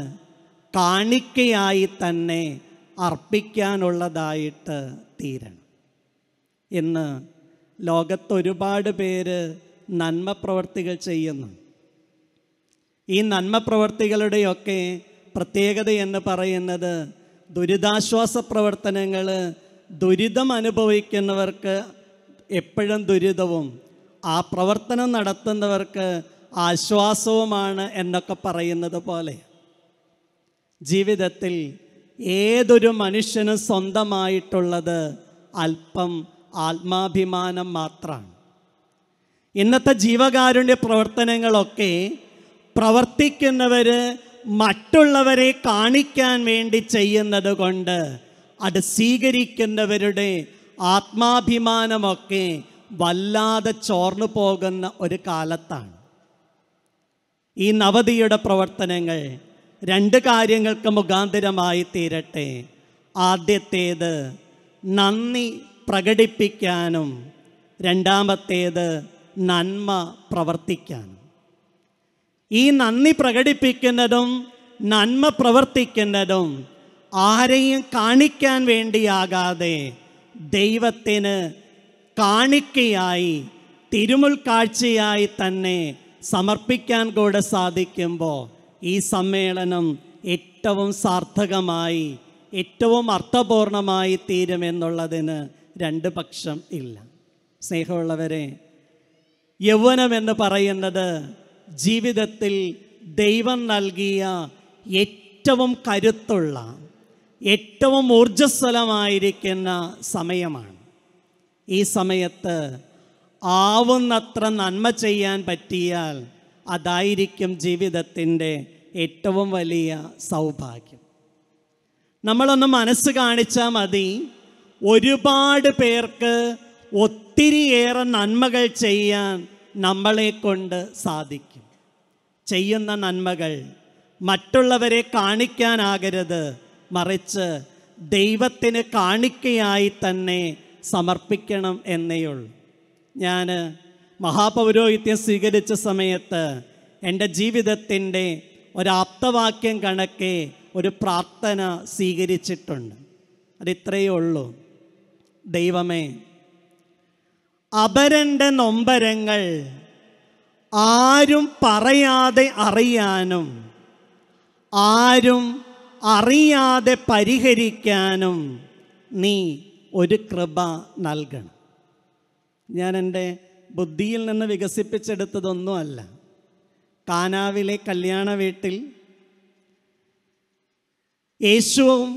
കാണിക്കയായി തന്നെ അർപ്പിക്കാനുള്ളതായിട്ട് തീരണം ഇന്ന് ലോകത്തൊരുപാട് പേര് നന്മ പ്രവർത്തികൾ ചെയ്യുന്നു ഈ നന്മ പ്രവർത്തികളുടെയൊക്കെ പ്രത്യേകത എന്ന് പറയുന്നത് ദുരിതാശ്വാസ പ്രവർത്തനങ്ങൾ ദുരിതം അനുഭവിക്കുന്നവർക്ക് എപ്പോഴും ദുരിതവും ആ പ്രവർത്തനം നടത്തുന്നവർക്ക് ആശ്വാസവുമാണ് എന്നൊക്കെ പറയുന്നത് പോലെ ജീവിതത്തിൽ ഏതൊരു മനുഷ്യനും സ്വന്തമായിട്ടുള്ളത് അല്പം ആത്മാഭിമാനം മാത്രമാണ് ഇന്നത്തെ ജീവകാരുണ്യ പ്രവർത്തനങ്ങളൊക്കെ പ്രവർത്തിക്കുന്നവർ മറ്റുള്ളവരെ കാണിക്കാൻ വേണ്ടി ചെയ്യുന്നത് കൊണ്ട് അത് സ്വീകരിക്കുന്നവരുടെ ആത്മാഭിമാനമൊക്കെ വല്ലാതെ ചോർന്നു പോകുന്ന ഒരു കാലത്താണ് ഈ നവതിയുടെ പ്രവർത്തനങ്ങൾ രണ്ട് കാര്യങ്ങൾക്ക് മുഖാന്തരമായി തീരട്ടെ ആദ്യത്തേത് നന്ദി പ്രകടിപ്പിക്കാനും രണ്ടാമത്തേത് നന്മ പ്രവർത്തിക്കാനും ഈ നന്ദി പ്രകടിപ്പിക്കുന്നതും നന്മ പ്രവർത്തിക്കുന്നതും ആരെയും കാണിക്കാൻ വേണ്ടിയാകാതെ ദൈവത്തിന് കാണിക്കയായി തിരുമുൽ കാഴ്ചയായി തന്നെ സമർപ്പിക്കാൻ കൂടെ സാധിക്കുമ്പോൾ ഈ സമ്മേളനം ഏറ്റവും സാർത്ഥകമായി ഏറ്റവും അർത്ഥപൂർണമായി തീരുമെന്നുള്ളതിന് രണ്ട് പക്ഷം ഇല്ല സ്നേഹമുള്ളവരെ യൗവനം എന്ന് പറയുന്നത് ജീവിതത്തിൽ ദൈവം നൽകിയ ഏറ്റവും കരുത്തുള്ള ഏറ്റവും ഊർജസ്വലമായിരിക്കുന്ന സമയമാണ് ഈ സമയത്ത് ആവുന്നത്ര നന്മ ചെയ്യാൻ പറ്റിയാൽ അതായിരിക്കും ജീവിതത്തിൻ്റെ ഏറ്റവും വലിയ സൗഭാഗ്യം നമ്മളൊന്ന് മനസ്സ് കാണിച്ചാൽ മതി ഒരുപാട് പേർക്ക് ഒത്തിരിയേറെ നന്മകൾ ചെയ്യാൻ നമ്മളെ കൊണ്ട് സാധിക്കും ചെയ്യുന്ന നന്മകൾ മറ്റുള്ളവരെ കാണിക്കാനാകരുത് മറിച്ച് ദൈവത്തിന് കാണിക്കയായി തന്നെ സമർപ്പിക്കണം എന്നേയുള്ളൂ ഞാൻ മഹാപൗരോഹിത്യം സ്വീകരിച്ച സമയത്ത് എൻ്റെ ജീവിതത്തിൻ്റെ ഒരാപ്തവാക്യം കണക്കെ ഒരു പ്രാർത്ഥന സ്വീകരിച്ചിട്ടുണ്ട് അതിത്രയേ ഉള്ളൂ ദൈവമേ അപരൻ്റെ നൊമ്പരങ്ങൾ ആരും പറയാതെ അറിയാനും ആരും അറിയാതെ പരിഹരിക്കാനും നീ ഒരു കൃപ നൽകണം ഞാൻ എൻ്റെ ബുദ്ധിയിൽ നിന്ന് വികസിപ്പിച്ചെടുത്തതൊന്നുമല്ല കാനാവിലെ കല്യാണ വീട്ടിൽ യേശുവും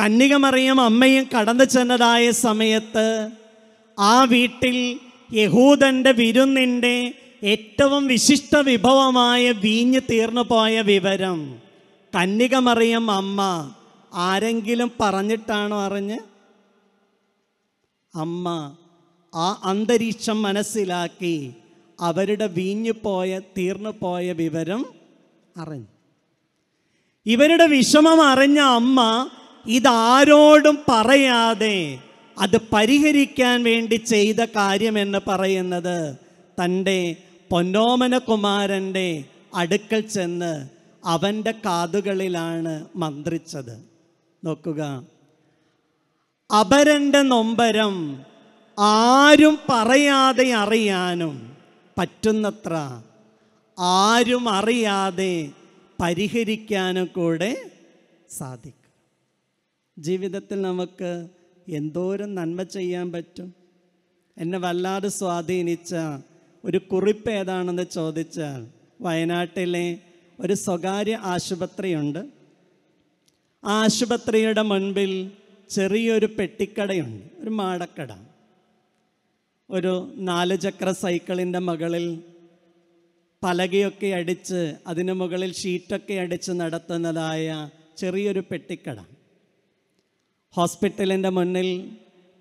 കന്നികമറിയും അമ്മയും കടന്നു ചെന്നതായ സമയത്ത് ആ വീട്ടിൽ യഹൂദൻ്റെ വിരുന്നിൻ്റെ ഏറ്റവും വിശിഷ്ട വിഭവമായ വീഞ്ഞ് തീർന്നു പോയ വിവരം കന്നിക മറിയം അമ്മ ആരെങ്കിലും പറഞ്ഞിട്ടാണോ അറിഞ്ഞ് അമ്മ ആ അന്തരീക്ഷം മനസ്സിലാക്കി അവരുടെ വീഞ്ഞു പോയ തീർന്നു പോയ വിവരം അറിഞ്ഞു ഇവരുടെ വിഷമം അറിഞ്ഞ അമ്മ ഇതാരോടും പറയാതെ അത് പരിഹരിക്കാൻ വേണ്ടി ചെയ്ത കാര്യമെന്ന് പറയുന്നത് തൻ്റെ പൊന്നോമന കുമാരൻ്റെ അടുക്കൽ ചെന്ന് അവൻ്റെ കാതുകളിലാണ് മന്ത്രിച്ചത് നോക്കുക അപരൻ്റെ നൊമ്പരം ആരും പറയാതെ അറിയാനും പറ്റുന്നത്ര ആരും അറിയാതെ പരിഹരിക്കാനും കൂടെ സാധിക്കും ജീവിതത്തിൽ നമുക്ക് എന്തോരം നന്മ ചെയ്യാൻ പറ്റും എന്നെ വല്ലാതെ സ്വാധീനിച്ച ഒരു കുറിപ്പ് ഏതാണെന്ന് ചോദിച്ചാൽ വയനാട്ടിലെ ഒരു സ്വകാര്യ ആശുപത്രിയുണ്ട് ആ ആശുപത്രിയുടെ മുൻപിൽ ചെറിയൊരു പെട്ടിക്കടയുണ്ട് ഒരു മാടക്കട ഒരു നാല് ചക്ര സൈക്കിളിൻ്റെ മുകളിൽ പലകയൊക്കെ അടിച്ച് അതിന് മുകളിൽ ഷീറ്റൊക്കെ അടിച്ച് നടത്തുന്നതായ ചെറിയൊരു പെട്ടിക്കട ഹോസ്പിറ്റലിൻ്റെ മുന്നിൽ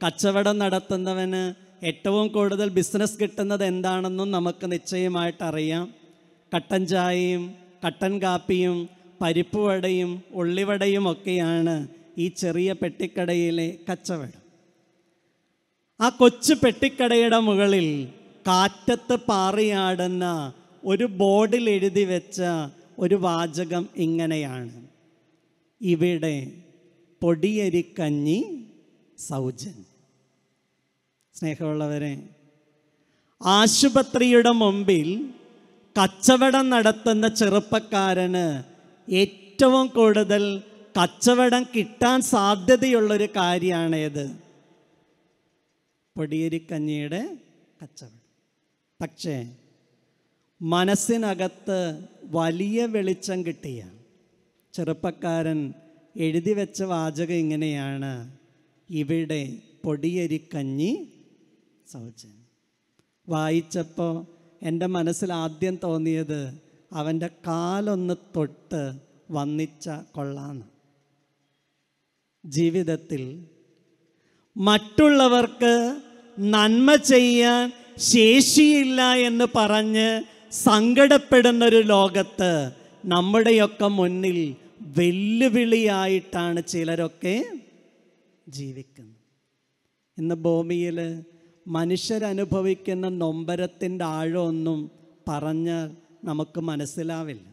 കച്ചവടം നടത്തുന്നവന് ഏറ്റവും കൂടുതൽ ബിസിനസ് കിട്ടുന്നത് എന്താണെന്നും നമുക്ക് നിശ്ചയമായിട്ടറിയാം അറിയാം കട്ടൻ ചായയും കട്ടൻ കാപ്പിയും പരിപ്പുവടയും ഉള്ളിവടയും ഒക്കെയാണ് ഈ ചെറിയ പെട്ടിക്കടയിലെ കച്ചവടം ആ കൊച്ചു പെട്ടിക്കടയുടെ മുകളിൽ കാറ്റത്ത് പാറിയാടുന്ന ഒരു ബോർഡിൽ എഴുതി വെച്ച ഒരു വാചകം ഇങ്ങനെയാണ് ഇവിടെ പൊടിയരിക്കഞ്ഞി സൗജൻ സ്നേഹമുള്ളവരെ ആശുപത്രിയുടെ മുമ്പിൽ കച്ചവടം നടത്തുന്ന ചെറുപ്പക്കാരന് ഏറ്റവും കൂടുതൽ കച്ചവടം കിട്ടാൻ സാധ്യതയുള്ളൊരു കാര്യമാണേത് പൊടിയരിക്കഞ്ഞിയുടെ കച്ചവടം പക്ഷേ മനസ്സിനകത്ത് വലിയ വെളിച്ചം കിട്ടിയ ചെറുപ്പക്കാരൻ എഴുതി വെച്ച വാചകം ഇങ്ങനെയാണ് ഇവിടെ പൊടിയരിക്കഞ്ഞി സൗജന്യം വായിച്ചപ്പോൾ എൻ്റെ മനസ്സിൽ ആദ്യം തോന്നിയത് അവൻ്റെ കാലൊന്ന് തൊട്ട് വന്നിച്ച കൊള്ളാന്ന് ജീവിതത്തിൽ മറ്റുള്ളവർക്ക് നന്മ ചെയ്യാൻ ശേഷിയില്ല എന്ന് പറഞ്ഞ് സങ്കടപ്പെടുന്നൊരു ലോകത്ത് നമ്മുടെയൊക്കെ മുന്നിൽ വെല്ലുവിളിയായിട്ടാണ് ചിലരൊക്കെ ജീവിക്കുന്നത് ഇന്ന് ഭൂമിയിൽ മനുഷ്യരനുഭവിക്കുന്ന നൊമ്പരത്തിൻ്റെ ആഴമൊന്നും പറഞ്ഞ് നമുക്ക് മനസ്സിലാവില്ല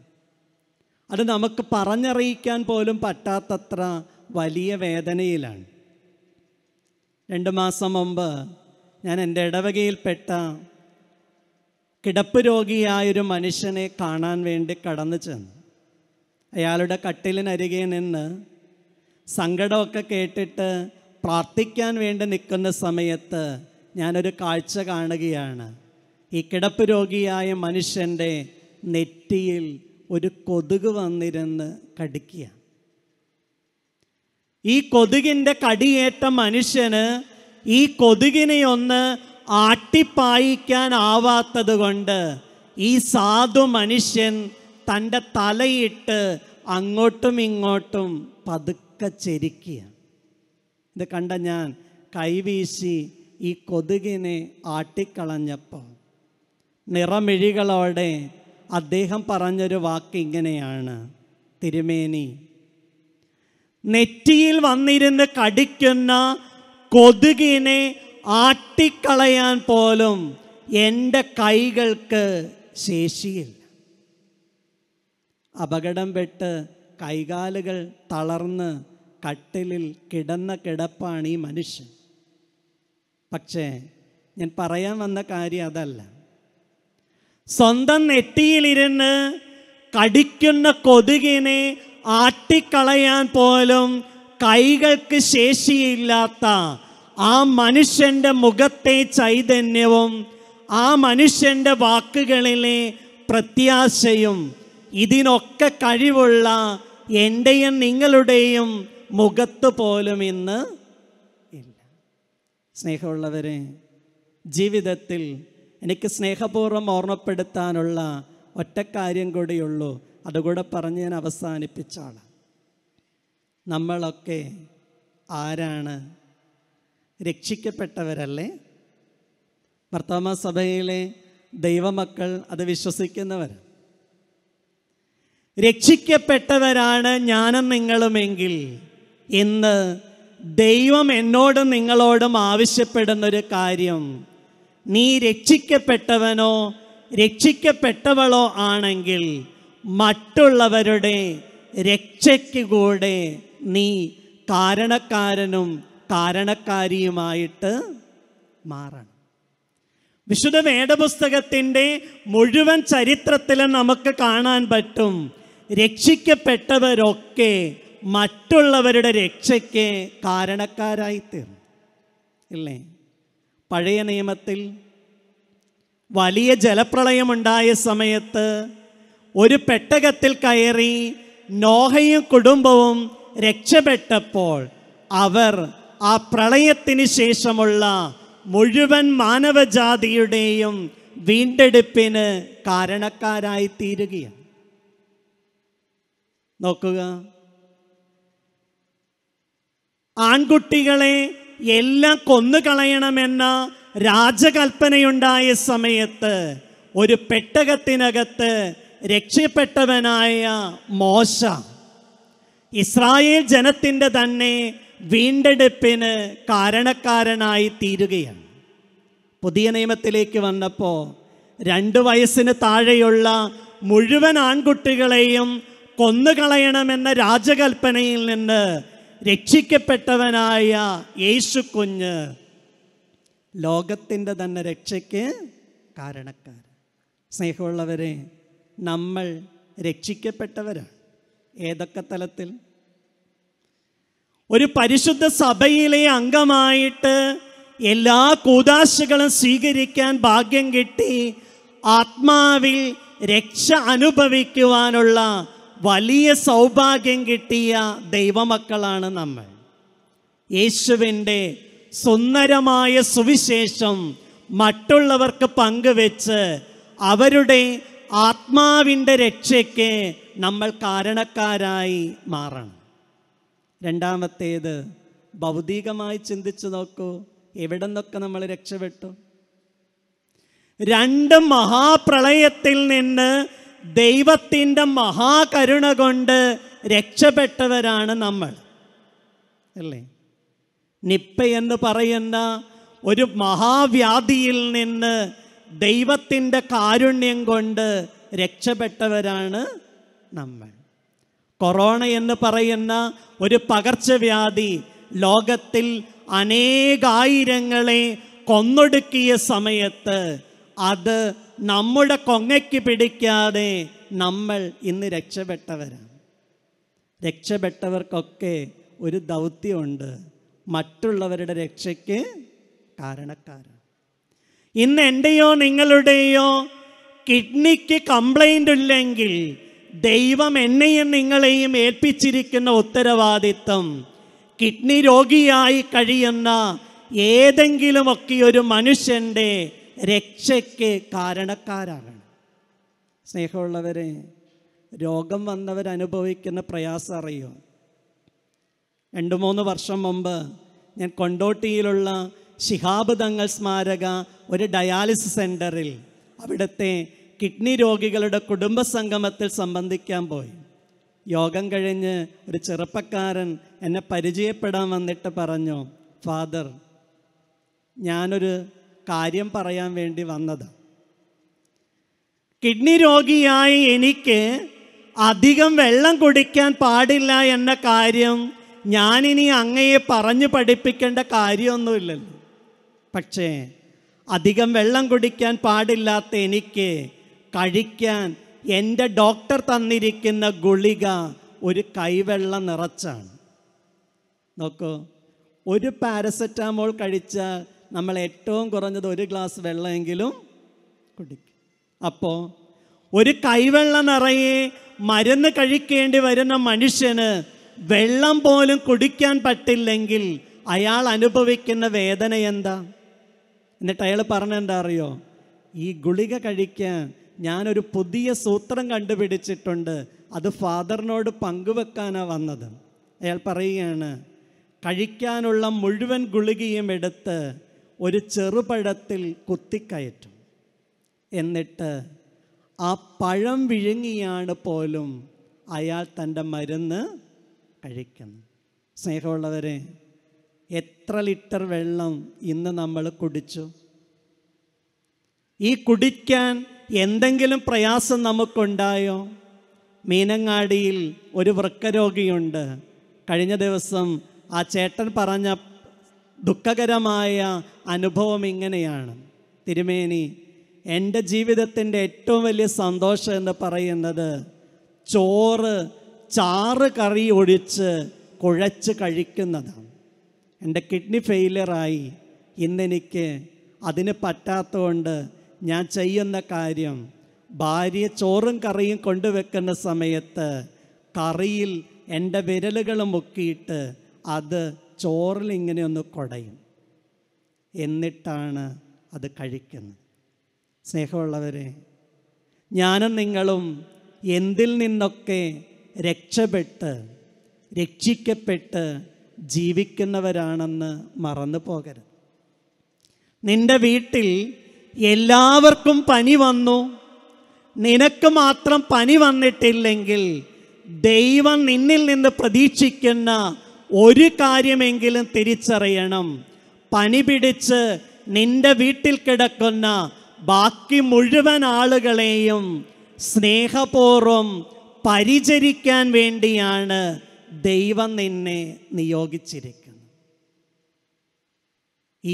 അത് നമുക്ക് പറഞ്ഞറിയിക്കാൻ പോലും പറ്റാത്തത്ര വലിയ വേദനയിലാണ് രണ്ട് മാസം മുമ്പ് ഞാൻ എൻ്റെ ഇടവകയിൽപ്പെട്ട കിടപ്പ് രോഗിയായൊരു മനുഷ്യനെ കാണാൻ വേണ്ടി കടന്നു ചെന്നു അയാളുടെ കട്ടിലിനരികെ നിന്ന് സങ്കടമൊക്കെ കേട്ടിട്ട് പ്രാർത്ഥിക്കാൻ വേണ്ടി നിൽക്കുന്ന സമയത്ത് ഞാനൊരു കാഴ്ച കാണുകയാണ് ഈ കിടപ്പ് രോഗിയായ മനുഷ്യൻ്റെ നെറ്റിയിൽ ഒരു കൊതുക് വന്നിരുന്ന് കടിക്കുക ഈ കൊതുകിൻ്റെ കടിയേറ്റ മനുഷ്യന് ഈ കൊതുകിനെ ഒന്ന് ആട്ടിപ്പായിക്കാനാവാത്തത് കൊണ്ട് ഈ സാധു മനുഷ്യൻ തൻ്റെ തലയിട്ട് അങ്ങോട്ടും ഇങ്ങോട്ടും പതുക്കെ ചെരിക്കുക ഇത് കണ്ട ഞാൻ കൈവീശി ഈ കൊതുകിനെ ആട്ടിക്കളഞ്ഞപ്പോൾ നിറമിഴികളോടെ അദ്ദേഹം പറഞ്ഞൊരു വാക്ക് ഇങ്ങനെയാണ് തിരുമേനി നെറ്റിയിൽ വന്നിരുന്ന് കടിക്കുന്ന കൊതുകിനെ ആട്ടിക്കളയാൻ പോലും എൻ്റെ കൈകൾക്ക് ശേഷിയില്ല അപകടം പെട്ട് കൈകാലുകൾ തളർന്ന് കട്ടിലിൽ കിടന്ന കിടപ്പാണ് ഈ മനുഷ്യൻ പക്ഷേ ഞാൻ പറയാൻ വന്ന കാര്യം അതല്ല സ്വന്തം നെറ്റിയിലിരുന്ന് കടിക്കുന്ന കൊതുകിനെ ആട്ടിക്കളയാൻ പോലും കൈകൾക്ക് ശേഷിയില്ലാത്ത ആ മനുഷ്യൻ്റെ മുഖത്തെ ചൈതന്യവും ആ മനുഷ്യൻ്റെ വാക്കുകളിലെ പ്രത്യാശയും ഇതിനൊക്കെ കഴിവുള്ള എൻ്റെയും നിങ്ങളുടെയും മുഖത്ത് പോലും ഇന്ന് സ്നേഹമുള്ളവരെ ജീവിതത്തിൽ എനിക്ക് സ്നേഹപൂർവ്വം ഓർമ്മപ്പെടുത്താനുള്ള ഒറ്റക്കാര്യം കൂടിയുള്ളൂ അതുകൂടെ പറഞ്ഞ് ഞാൻ അവസാനിപ്പിച്ചാണ് നമ്മളൊക്കെ ആരാണ് രക്ഷിക്കപ്പെട്ടവരല്ലേ ഭർത്താമ സഭയിലെ ദൈവമക്കൾ അത് വിശ്വസിക്കുന്നവർ രക്ഷിക്കപ്പെട്ടവരാണ് ഞാനും നിങ്ങളുമെങ്കിൽ ഇന്ന് ദൈവം എന്നോടും നിങ്ങളോടും ആവശ്യപ്പെടുന്നൊരു കാര്യം നീ രക്ഷിക്കപ്പെട്ടവനോ രക്ഷിക്കപ്പെട്ടവളോ ആണെങ്കിൽ മറ്റുള്ളവരുടെ രക്ഷയ്ക്ക് കൂടെ നീ കാരണക്കാരനും കാരണക്കാരിയുമായിട്ട് മാറണം വിശുദ്ധ വേദപുസ്തകത്തിൻ്റെ മുഴുവൻ ചരിത്രത്തിലും നമുക്ക് കാണാൻ പറ്റും രക്ഷിക്കപ്പെട്ടവരൊക്കെ മറ്റുള്ളവരുടെ രക്ഷയ്ക്ക് തീർന്നു ഇല്ലേ പഴയ നിയമത്തിൽ വലിയ ജലപ്രളയമുണ്ടായ സമയത്ത് ഒരു പെട്ടകത്തിൽ കയറി നോഹയും കുടുംബവും രക്ഷപ്പെട്ടപ്പോൾ അവർ ആ പ്രളയത്തിന് ശേഷമുള്ള മുഴുവൻ മാനവജാതിയുടെയും വീണ്ടെടുപ്പിന് കാരണക്കാരായി തീരുകയാണ് നോക്കുക ആൺകുട്ടികളെ എല്ലാം കൊന്നു കളയണമെന്ന രാജകൽപ്പനയുണ്ടായ സമയത്ത് ഒരു പെട്ടകത്തിനകത്ത് രക്ഷപ്പെട്ടവനായ മോശ ഇസ്രായേൽ ജനത്തിൻ്റെ തന്നെ വീണ്ടെടുപ്പിന് കാരണക്കാരനായി തീരുകയാണ് പുതിയ നിയമത്തിലേക്ക് വന്നപ്പോൾ രണ്ട് വയസ്സിന് താഴെയുള്ള മുഴുവൻ ആൺകുട്ടികളെയും കൊന്നുകളയണമെന്ന രാജകൽപ്പനയിൽ നിന്ന് രക്ഷിക്കപ്പെട്ടവനായ യേശു കുഞ്ഞ് ലോകത്തിൻ്റെ തന്നെ രക്ഷയ്ക്ക് കാരണക്കാരൻ സ്നേഹമുള്ളവരെ നമ്മൾ രക്ഷിക്കപ്പെട്ടവരാണ് ഏതൊക്കെ തലത്തിൽ ഒരു പരിശുദ്ധ സഭയിലെ അംഗമായിട്ട് എല്ലാ കൂതാശകളും സ്വീകരിക്കാൻ ഭാഗ്യം കിട്ടി ആത്മാവിൽ രക്ഷ അനുഭവിക്കുവാനുള്ള വലിയ സൗഭാഗ്യം കിട്ടിയ ദൈവമക്കളാണ് നമ്മൾ യേശുവിൻ്റെ സുന്ദരമായ സുവിശേഷം മറ്റുള്ളവർക്ക് പങ്കുവെച്ച് അവരുടെ ആത്മാവിൻ്റെ രക്ഷയ്ക്ക് നമ്മൾ കാരണക്കാരായി മാറണം രണ്ടാമത്തേത് ഭൗതികമായി ചിന്തിച്ചു നോക്കൂ എവിടെ നിന്നൊക്കെ നമ്മൾ രക്ഷപ്പെട്ടു രണ്ട് മഹാപ്രളയത്തിൽ നിന്ന് ദൈവത്തിൻ്റെ മഹാകരുണ കൊണ്ട് രക്ഷപ്പെട്ടവരാണ് നമ്മൾ അല്ലേ നിപ്പ എന്ന് പറയുന്ന ഒരു മഹാവ്യാധിയിൽ നിന്ന് ദൈവത്തിൻ്റെ കാരുണ്യം കൊണ്ട് രക്ഷപ്പെട്ടവരാണ് നമ്മൾ കൊറോണ എന്ന് പറയുന്ന ഒരു പകർച്ചവ്യാധി ലോകത്തിൽ അനേകായിരങ്ങളെ കൊന്നൊടുക്കിയ സമയത്ത് അത് നമ്മുടെ കൊങ്ങയ്ക്ക് പിടിക്കാതെ നമ്മൾ ഇന്ന് രക്ഷപ്പെട്ടവരാണ് രക്ഷപ്പെട്ടവർക്കൊക്കെ ഒരു ദൗത്യമുണ്ട് മറ്റുള്ളവരുടെ രക്ഷയ്ക്ക് കാരണക്കാരാണ് ഇന്ന് എൻ്റെയോ നിങ്ങളുടെയോ കിഡ്നിക്ക് കംപ്ലൈൻ്റ് ഇല്ലെങ്കിൽ ദൈവം എന്നെയും നിങ്ങളെയും ഏൽപ്പിച്ചിരിക്കുന്ന ഉത്തരവാദിത്വം കിഡ്നി രോഗിയായി കഴിയുന്ന ഏതെങ്കിലുമൊക്കെ ഒരു മനുഷ്യൻ്റെ രക്ഷയ്ക്ക് കാരണക്കാരാണ് സ്നേഹമുള്ളവരെ രോഗം വന്നവരനുഭവിക്കുന്ന പ്രയാസം അറിയോ രണ്ടു മൂന്ന് വർഷം മുമ്പ് ഞാൻ കൊണ്ടോട്ടിയിലുള്ള ശിഹാബ് തങ്ങൾ സ്മാരക ഒരു ഡയാലിസിസ് സെൻ്ററിൽ അവിടുത്തെ കിഡ്നി രോഗികളുടെ കുടുംബ സംഗമത്തിൽ സംബന്ധിക്കാൻ പോയി യോഗം കഴിഞ്ഞ് ഒരു ചെറുപ്പക്കാരൻ എന്നെ പരിചയപ്പെടാൻ വന്നിട്ട് പറഞ്ഞു ഫാദർ ഞാനൊരു കാര്യം പറയാൻ വേണ്ടി വന്നത് കിഡ്നി രോഗിയായി എനിക്ക് അധികം വെള്ളം കുടിക്കാൻ പാടില്ല എന്ന കാര്യം ഞാനിനി അങ്ങയെ പറഞ്ഞു പഠിപ്പിക്കേണ്ട കാര്യമൊന്നുമില്ലല്ലോ പക്ഷേ അധികം വെള്ളം കുടിക്കാൻ പാടില്ലാത്ത എനിക്ക് കഴിക്കാൻ എൻ്റെ ഡോക്ടർ തന്നിരിക്കുന്ന ഗുളിക ഒരു കൈവെള്ള നിറച്ചാണ് നോക്കൂ ഒരു പാരസെറ്റാമോൾ കഴിച്ചാൽ നമ്മൾ ഏറ്റവും കുറഞ്ഞത് ഒരു ഗ്ലാസ് വെള്ളമെങ്കിലും കുടിക്കും അപ്പോൾ ഒരു കൈവെള്ളം നിറയെ മരുന്ന് കഴിക്കേണ്ടി വരുന്ന മനുഷ്യന് വെള്ളം പോലും കുടിക്കാൻ പറ്റില്ലെങ്കിൽ അയാൾ അനുഭവിക്കുന്ന വേദന എന്താ എന്നിട്ട് അയാൾ പറഞ്ഞെന്താ അറിയോ ഈ ഗുളിക കഴിക്കാൻ ഞാനൊരു പുതിയ സൂത്രം കണ്ടുപിടിച്ചിട്ടുണ്ട് അത് ഫാദറിനോട് പങ്കുവെക്കാനാണ് വന്നത് അയാൾ പറയുകയാണ് കഴിക്കാനുള്ള മുഴുവൻ ഗുളികയും എടുത്ത് ഒരു ചെറുപഴത്തിൽ കുത്തിക്കയറ്റും എന്നിട്ട് ആ പഴം വിഴുങ്ങിയാണ് പോലും അയാൾ തൻ്റെ മരുന്ന് കഴിക്കുന്നു സ്നേഹമുള്ളവരെ എത്ര ലിറ്റർ വെള്ളം ഇന്ന് നമ്മൾ കുടിച്ചു ഈ കുടിക്കാൻ എന്തെങ്കിലും പ്രയാസം നമുക്കുണ്ടായോ മീനങ്ങാടിയിൽ ഒരു വൃക്കരോഗിയുണ്ട് കഴിഞ്ഞ ദിവസം ആ ചേട്ടൻ പറഞ്ഞ ദുഃഖകരമായ അനുഭവം ഇങ്ങനെയാണ് തിരുമേനി എൻ്റെ ജീവിതത്തിൻ്റെ ഏറ്റവും വലിയ സന്തോഷം എന്ന് പറയുന്നത് ചോറ് ചാറ് കറി ഒഴിച്ച് കുഴച്ച് കഴിക്കുന്നതാണ് എൻ്റെ കിഡ്നി ഫെയിലിയറായി ഇന്നെനിക്ക് അതിന് പറ്റാത്തതുകൊണ്ട് ഞാൻ ചെയ്യുന്ന കാര്യം ഭാര്യ ചോറും കറിയും കൊണ്ടുവെക്കുന്ന സമയത്ത് കറിയിൽ എൻ്റെ വിരലുകൾ മുക്കിയിട്ട് അത് ചോറിൽ ഇങ്ങനെ ഒന്ന് കുടയും എന്നിട്ടാണ് അത് കഴിക്കുന്നത് സ്നേഹമുള്ളവരെ ഞാനും നിങ്ങളും എന്തിൽ നിന്നൊക്കെ രക്ഷപ്പെട്ട് രക്ഷിക്കപ്പെട്ട് ജീവിക്കുന്നവരാണെന്ന് മറന്നു പോകരുത് നിന്റെ വീട്ടിൽ എല്ലാവർക്കും പനി വന്നു നിനക്ക് മാത്രം പനി വന്നിട്ടില്ലെങ്കിൽ ദൈവം നിന്നിൽ നിന്ന് പ്രതീക്ഷിക്കുന്ന ഒരു കാര്യമെങ്കിലും തിരിച്ചറിയണം പനി പിടിച്ച് നിന്റെ വീട്ടിൽ കിടക്കുന്ന ബാക്കി മുഴുവൻ ആളുകളെയും സ്നേഹപൂർവം പരിചരിക്കാൻ വേണ്ടിയാണ് ദൈവം നിന്നെ നിയോഗിച്ചിരിക്കുന്നത്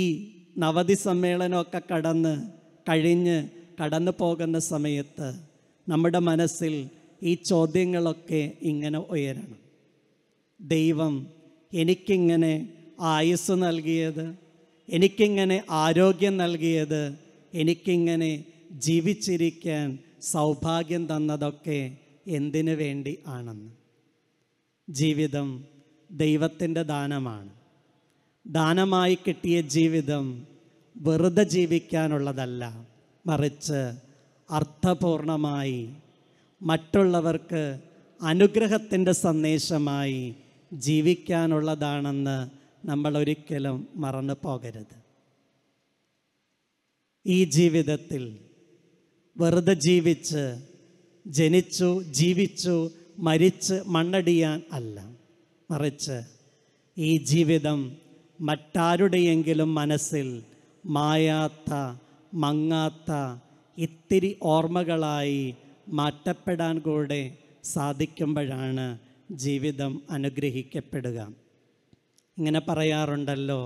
ഈ നവതി സമ്മേളനമൊക്കെ കടന്ന് കഴിഞ്ഞ് കടന്നു പോകുന്ന സമയത്ത് നമ്മുടെ മനസ്സിൽ ഈ ചോദ്യങ്ങളൊക്കെ ഇങ്ങനെ ഉയരണം ദൈവം എനിക്കിങ്ങനെ ആയുസ് നൽകിയത് എനിക്കിങ്ങനെ ആരോഗ്യം നൽകിയത് എനിക്കിങ്ങനെ ജീവിച്ചിരിക്കാൻ സൗഭാഗ്യം തന്നതൊക്കെ എന്തിനു വേണ്ടി ആണെന്ന് ജീവിതം ദൈവത്തിൻ്റെ ദാനമാണ് ദാനമായി കിട്ടിയ ജീവിതം വെറുതെ ജീവിക്കാനുള്ളതല്ല മറിച്ച് അർത്ഥപൂർണമായി മറ്റുള്ളവർക്ക് അനുഗ്രഹത്തിൻ്റെ സന്ദേശമായി ജീവിക്കാനുള്ളതാണെന്ന് നമ്മൾ ഒരിക്കലും മറന്നു പോകരുത് ഈ ജീവിതത്തിൽ വെറുതെ ജീവിച്ച് ജനിച്ചു ജീവിച്ചു മരിച്ച് മണ്ണടിയാൻ അല്ല മറിച്ച് ഈ ജീവിതം മറ്റാരുടെയെങ്കിലും മനസ്സിൽ മായാത്ത മങ്ങാത്ത ഇത്തിരി ഓർമ്മകളായി മാറ്റപ്പെടാൻ കൂടെ സാധിക്കുമ്പോഴാണ് ജീവിതം അനുഗ്രഹിക്കപ്പെടുക ഇങ്ങനെ പറയാറുണ്ടല്ലോ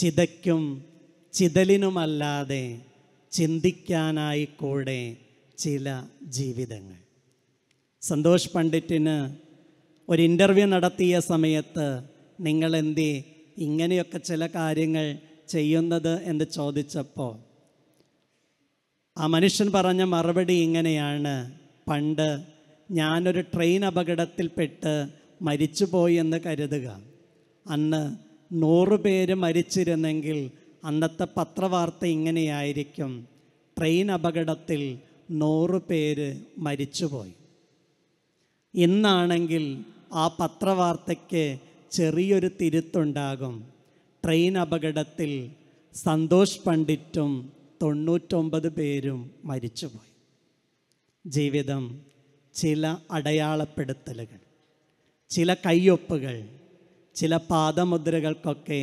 ചിതയ്ക്കും ചിതലിനുമല്ലാതെ ചിന്തിക്കാനായി കൂടെ ചില ജീവിതങ്ങൾ സന്തോഷ് പണ്ഡിറ്റിന് ഒരു ഇൻ്റർവ്യൂ നടത്തിയ സമയത്ത് നിങ്ങളെന്തി ഇങ്ങനെയൊക്കെ ചില കാര്യങ്ങൾ ചെയ്യുന്നത് എന്ന് ചോദിച്ചപ്പോൾ ആ മനുഷ്യൻ പറഞ്ഞ മറുപടി ഇങ്ങനെയാണ് പണ്ട് ഞാനൊരു ട്രെയിൻ അപകടത്തിൽപ്പെട്ട് മരിച്ചുപോയി എന്ന് കരുതുക അന്ന് നൂറ് പേര് മരിച്ചിരുന്നെങ്കിൽ അന്നത്തെ പത്രവാർത്ത ഇങ്ങനെയായിരിക്കും ട്രെയിൻ അപകടത്തിൽ നൂറ് പേര് മരിച്ചുപോയി ഇന്നാണെങ്കിൽ ആ പത്രവാർത്തയ്ക്ക് ചെറിയൊരു തിരുത്തുണ്ടാകും ട്രെയിൻ അപകടത്തിൽ സന്തോഷ് പണ്ഡിറ്റും തൊണ്ണൂറ്റൊമ്പത് പേരും മരിച്ചുപോയി ജീവിതം ചില അടയാളപ്പെടുത്തലുകൾ ചില കയ്യൊപ്പുകൾ ചില പാദമുദ്രകൾക്കൊക്കെ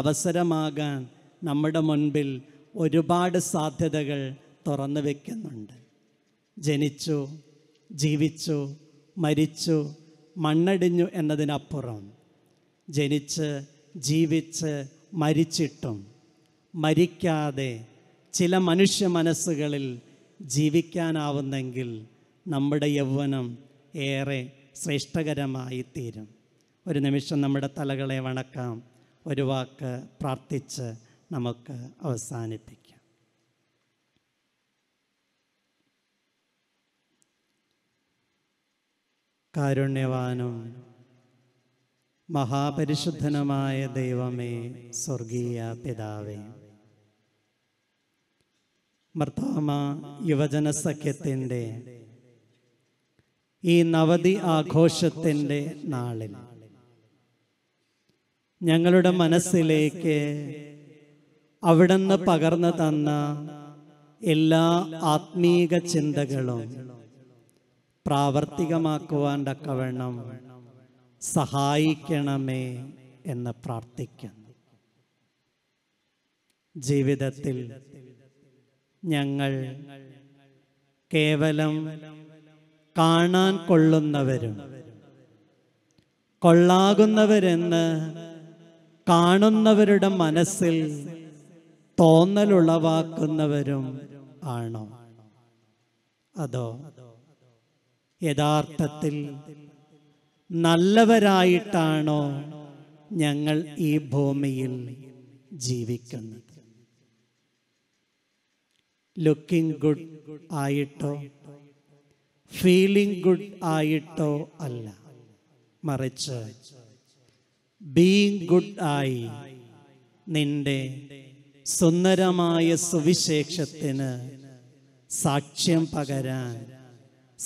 അവസരമാകാൻ നമ്മുടെ മുൻപിൽ ഒരുപാട് സാധ്യതകൾ തുറന്നു വയ്ക്കുന്നുണ്ട് ജനിച്ചു ജീവിച്ചു മരിച്ചു മണ്ണടിഞ്ഞു എന്നതിനപ്പുറം ജനിച്ച് ജീവിച്ച് മരിച്ചിട്ടും മരിക്കാതെ ചില മനുഷ്യ മനസ്സുകളിൽ ജീവിക്കാനാവുന്നെങ്കിൽ നമ്മുടെ യൗവനം ഏറെ ശ്രേഷ്ഠകരമായി തീരും ഒരു നിമിഷം നമ്മുടെ തലകളെ വണക്കാം ഒരു വാക്ക് പ്രാർത്ഥിച്ച് നമുക്ക് അവസാനിപ്പിക്കാം കാരുണ്യവാനും മഹാപരിശുദ്ധനുമായ ദൈവമേ സ്വർഗീയ പിതാവേ മർത്താമ യുവജന സഖ്യത്തിൻ്റെ ഈ നവതി ആഘോഷത്തിൻ്റെ നാളിൽ ഞങ്ങളുടെ മനസ്സിലേക്ക് അവിടുന്ന് പകർന്നു തന്ന എല്ലാ ആത്മീക ചിന്തകളും പ്രാവർത്തികമാക്കുവാൻ തക്കവണ്ണം സഹായിക്കണമേ എന്ന് പ്രാർത്ഥിക്കുന്നു ജീവിതത്തിൽ ഞങ്ങൾ കേവലം കാണാൻ കൊള്ളുന്നവരും കൊള്ളാകുന്നവരെന്ന് കാണുന്നവരുടെ മനസ്സിൽ തോന്നലുളവാക്കുന്നവരും ആണോ അതോ യഥാർത്ഥത്തിൽ നല്ലവരായിട്ടാണോ ഞങ്ങൾ ഈ ഭൂമിയിൽ ജീവിക്കുന്നത് ലുക്കിംഗ് ഗുഡ് ആയിട്ടോ ഫീലിംഗ് ഗുഡ് ആയിട്ടോ അല്ല മറിച്ച് ബീങ് ഗുഡ് ആയി നിന്റെ സുന്ദരമായ സുവിശേഷത്തിന് സാക്ഷ്യം പകരാൻ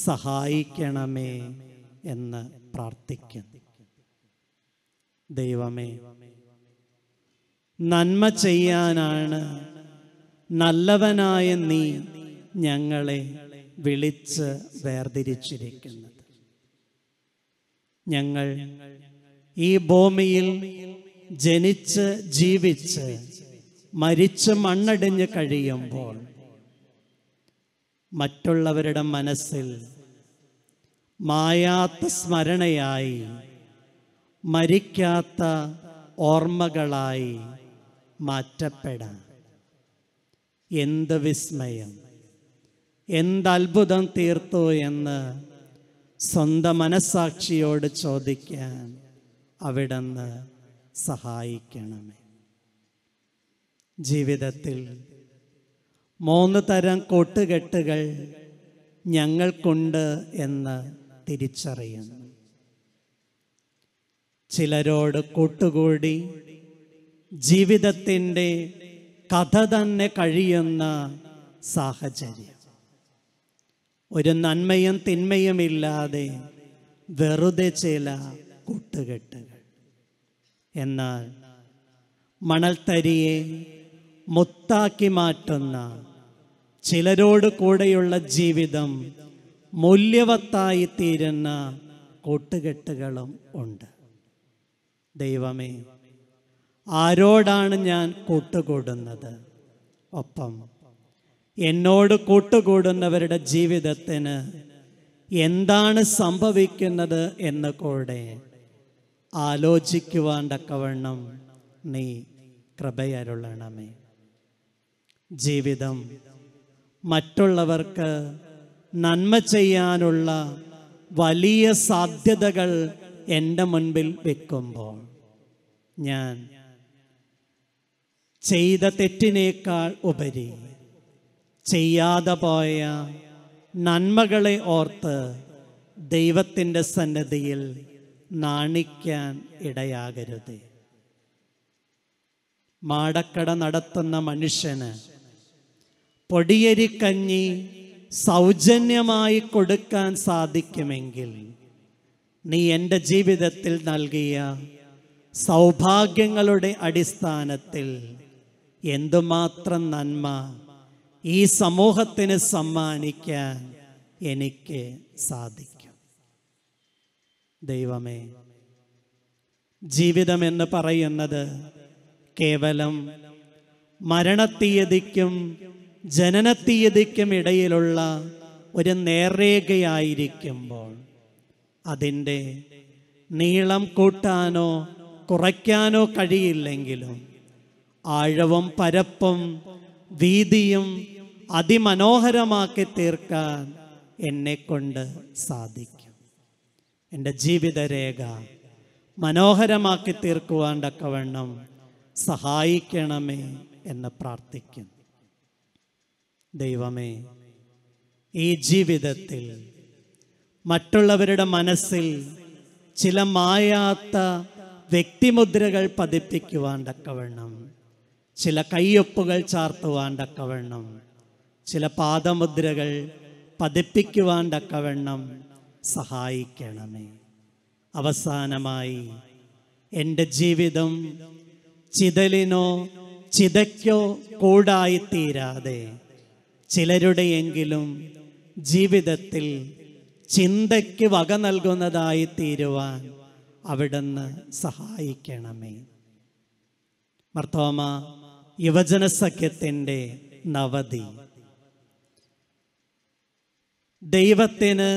സഹായിക്കണമേ എന്ന് പ്രാർത്ഥിക്കുന്നു ദൈവമേ നന്മ ചെയ്യാനാണ് നല്ലവനായ നീ ഞങ്ങളെ വിളിച്ച് വേർതിരിച്ചിരിക്കുന്നത് ഞങ്ങൾ ഈ ഭൂമിയിൽ ജനിച്ച് ജീവിച്ച് മരിച്ച് മണ്ണടിഞ്ഞ് കഴിയുമ്പോൾ മറ്റുള്ളവരുടെ മനസ്സിൽ മായാത്ത സ്മരണയായി മരിക്കാത്ത ഓർമ്മകളായി മാറ്റപ്പെടാം എന്ത് വിസ്മയം എന്തത്ഭുതം തീർത്തു എന്ന് സ്വന്തം മനസ്സാക്ഷിയോട് ചോദിക്കാൻ അവിടുന്ന് സഹായിക്കണമേ ജീവിതത്തിൽ മൂന്ന് തരം കൂട്ടുകെട്ടുകൾ ഞങ്ങൾക്കുണ്ട് എന്ന് തിരിച്ചറിയുന്നു ചിലരോട് കൂട്ടുകൂടി ജീവിതത്തിൻ്റെ കഥ തന്നെ കഴിയുന്ന സാഹചര്യം ഒരു നന്മയും തിന്മയുമില്ലാതെ വെറുതെ ചില കൂട്ടുകെട്ടുകൾ എന്നാൽ മണൽത്തരിയെ മുത്താക്കി മാറ്റുന്ന ചിലരോട് കൂടെയുള്ള ജീവിതം മൂല്യവത്തായി തീരുന്ന കൂട്ടുകെട്ടുകളും ഉണ്ട് ദൈവമേ ആരോടാണ് ഞാൻ കൂട്ടുകൂടുന്നത് ഒപ്പം എന്നോട് കൂട്ടുകൂടുന്നവരുടെ ജീവിതത്തിന് എന്താണ് സംഭവിക്കുന്നത് എന്ന് കൂടെ ആലോചിക്കുവാൻ തക്കവണ്ണം നീ കൃപയരുള്ളണമേ ജീവിതം മറ്റുള്ളവർക്ക് നന്മ ചെയ്യാനുള്ള വലിയ സാധ്യതകൾ എൻ്റെ മുൻപിൽ വെക്കുമ്പോൾ ഞാൻ ചെയ്ത തെറ്റിനേക്കാൾ ഉപരി ചെയ്യാതെ പോയ നന്മകളെ ഓർത്ത് ദൈവത്തിൻ്റെ സന്നദ്ധിയിൽ നാണിക്കാൻ ഇടയാകരുത് മാടക്കട നടത്തുന്ന മനുഷ്യന് പൊടിയരിക്കഞ്ഞി സൗജന്യമായി കൊടുക്കാൻ സാധിക്കുമെങ്കിൽ നീ എൻ്റെ ജീവിതത്തിൽ നൽകിയ സൗഭാഗ്യങ്ങളുടെ അടിസ്ഥാനത്തിൽ എന്തുമാത്രം നന്മ ഈ സമൂഹത്തിന് സമ്മാനിക്കാൻ എനിക്ക് സാധിക്കും ദൈവമേ ജീവിതം എന്ന് പറയുന്നത് കേവലം മരണത്തീയതിക്കും ജനനത്തീയതിക്കും ഇടയിലുള്ള ഒരു നേർരേഖയായിരിക്കുമ്പോൾ അതിൻ്റെ നീളം കൂട്ടാനോ കുറയ്ക്കാനോ കഴിയില്ലെങ്കിലും ആഴവും പരപ്പും വീതിയും അതിമനോഹരമാക്കി തീർക്കാൻ കൊണ്ട് സാധിക്കും എൻ്റെ ജീവിതരേഖ മനോഹരമാക്കി തീർക്കുവാൻ സഹായിക്കണമേ എന്ന് പ്രാർത്ഥിക്കും ദൈവമേ ഈ ജീവിതത്തിൽ മറ്റുള്ളവരുടെ മനസ്സിൽ ചില മായാത്ത വ്യക്തിമുദ്രകൾ പതിപ്പിക്കുവാൻ ചില കയ്യൊപ്പുകൾ ചാർത്തുവാണ്ടക്കവണ്ണം ചില പാദമുദ്രകൾ പതിപ്പിക്കുവാൻ തക്കവണ്ണം സഹായിക്കണമേ അവസാനമായി എൻ്റെ ജീവിതം ചിതലിനോ ചിതയ്ക്കോ കൂടായിത്തീരാതെ ചിലരുടെയെങ്കിലും ജീവിതത്തിൽ ചിന്തയ്ക്ക് വക നൽകുന്നതായി തീരുവാൻ അവിടുന്ന് സഹായിക്കണമേ മർത്തോമ യുവജന സഖ്യത്തിൻ്റെ നവതി ദൈവത്തിന്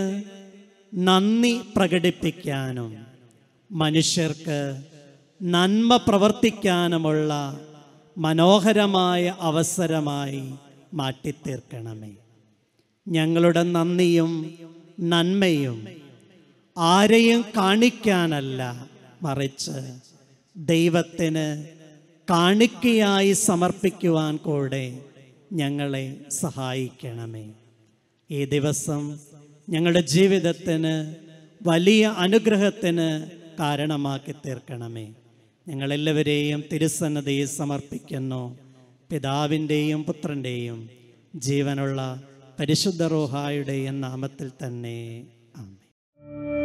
നന്ദി പ്രകടിപ്പിക്കാനും മനുഷ്യർക്ക് നന്മ പ്രവർത്തിക്കാനുമുള്ള മനോഹരമായ അവസരമായി മാറ്റിത്തീർക്കണമേ ഞങ്ങളുടെ നന്ദിയും നന്മയും ആരെയും കാണിക്കാനല്ല മറിച്ച് ദൈവത്തിന് കാണിക്കയായി സമർപ്പിക്കുവാൻ കൂടെ ഞങ്ങളെ സഹായിക്കണമേ ഈ ദിവസം ഞങ്ങളുടെ ജീവിതത്തിന് വലിയ അനുഗ്രഹത്തിന് കാരണമാക്കി തീർക്കണമേ ഞങ്ങളെല്ലാവരെയും തിരുസന്നതയിൽ സമർപ്പിക്കുന്നു പിതാവിൻ്റെയും പുത്രൻ്റെയും ജീവനുള്ള പരിശുദ്ധ റോഹായുടെയും നാമത്തിൽ തന്നെ ആമേ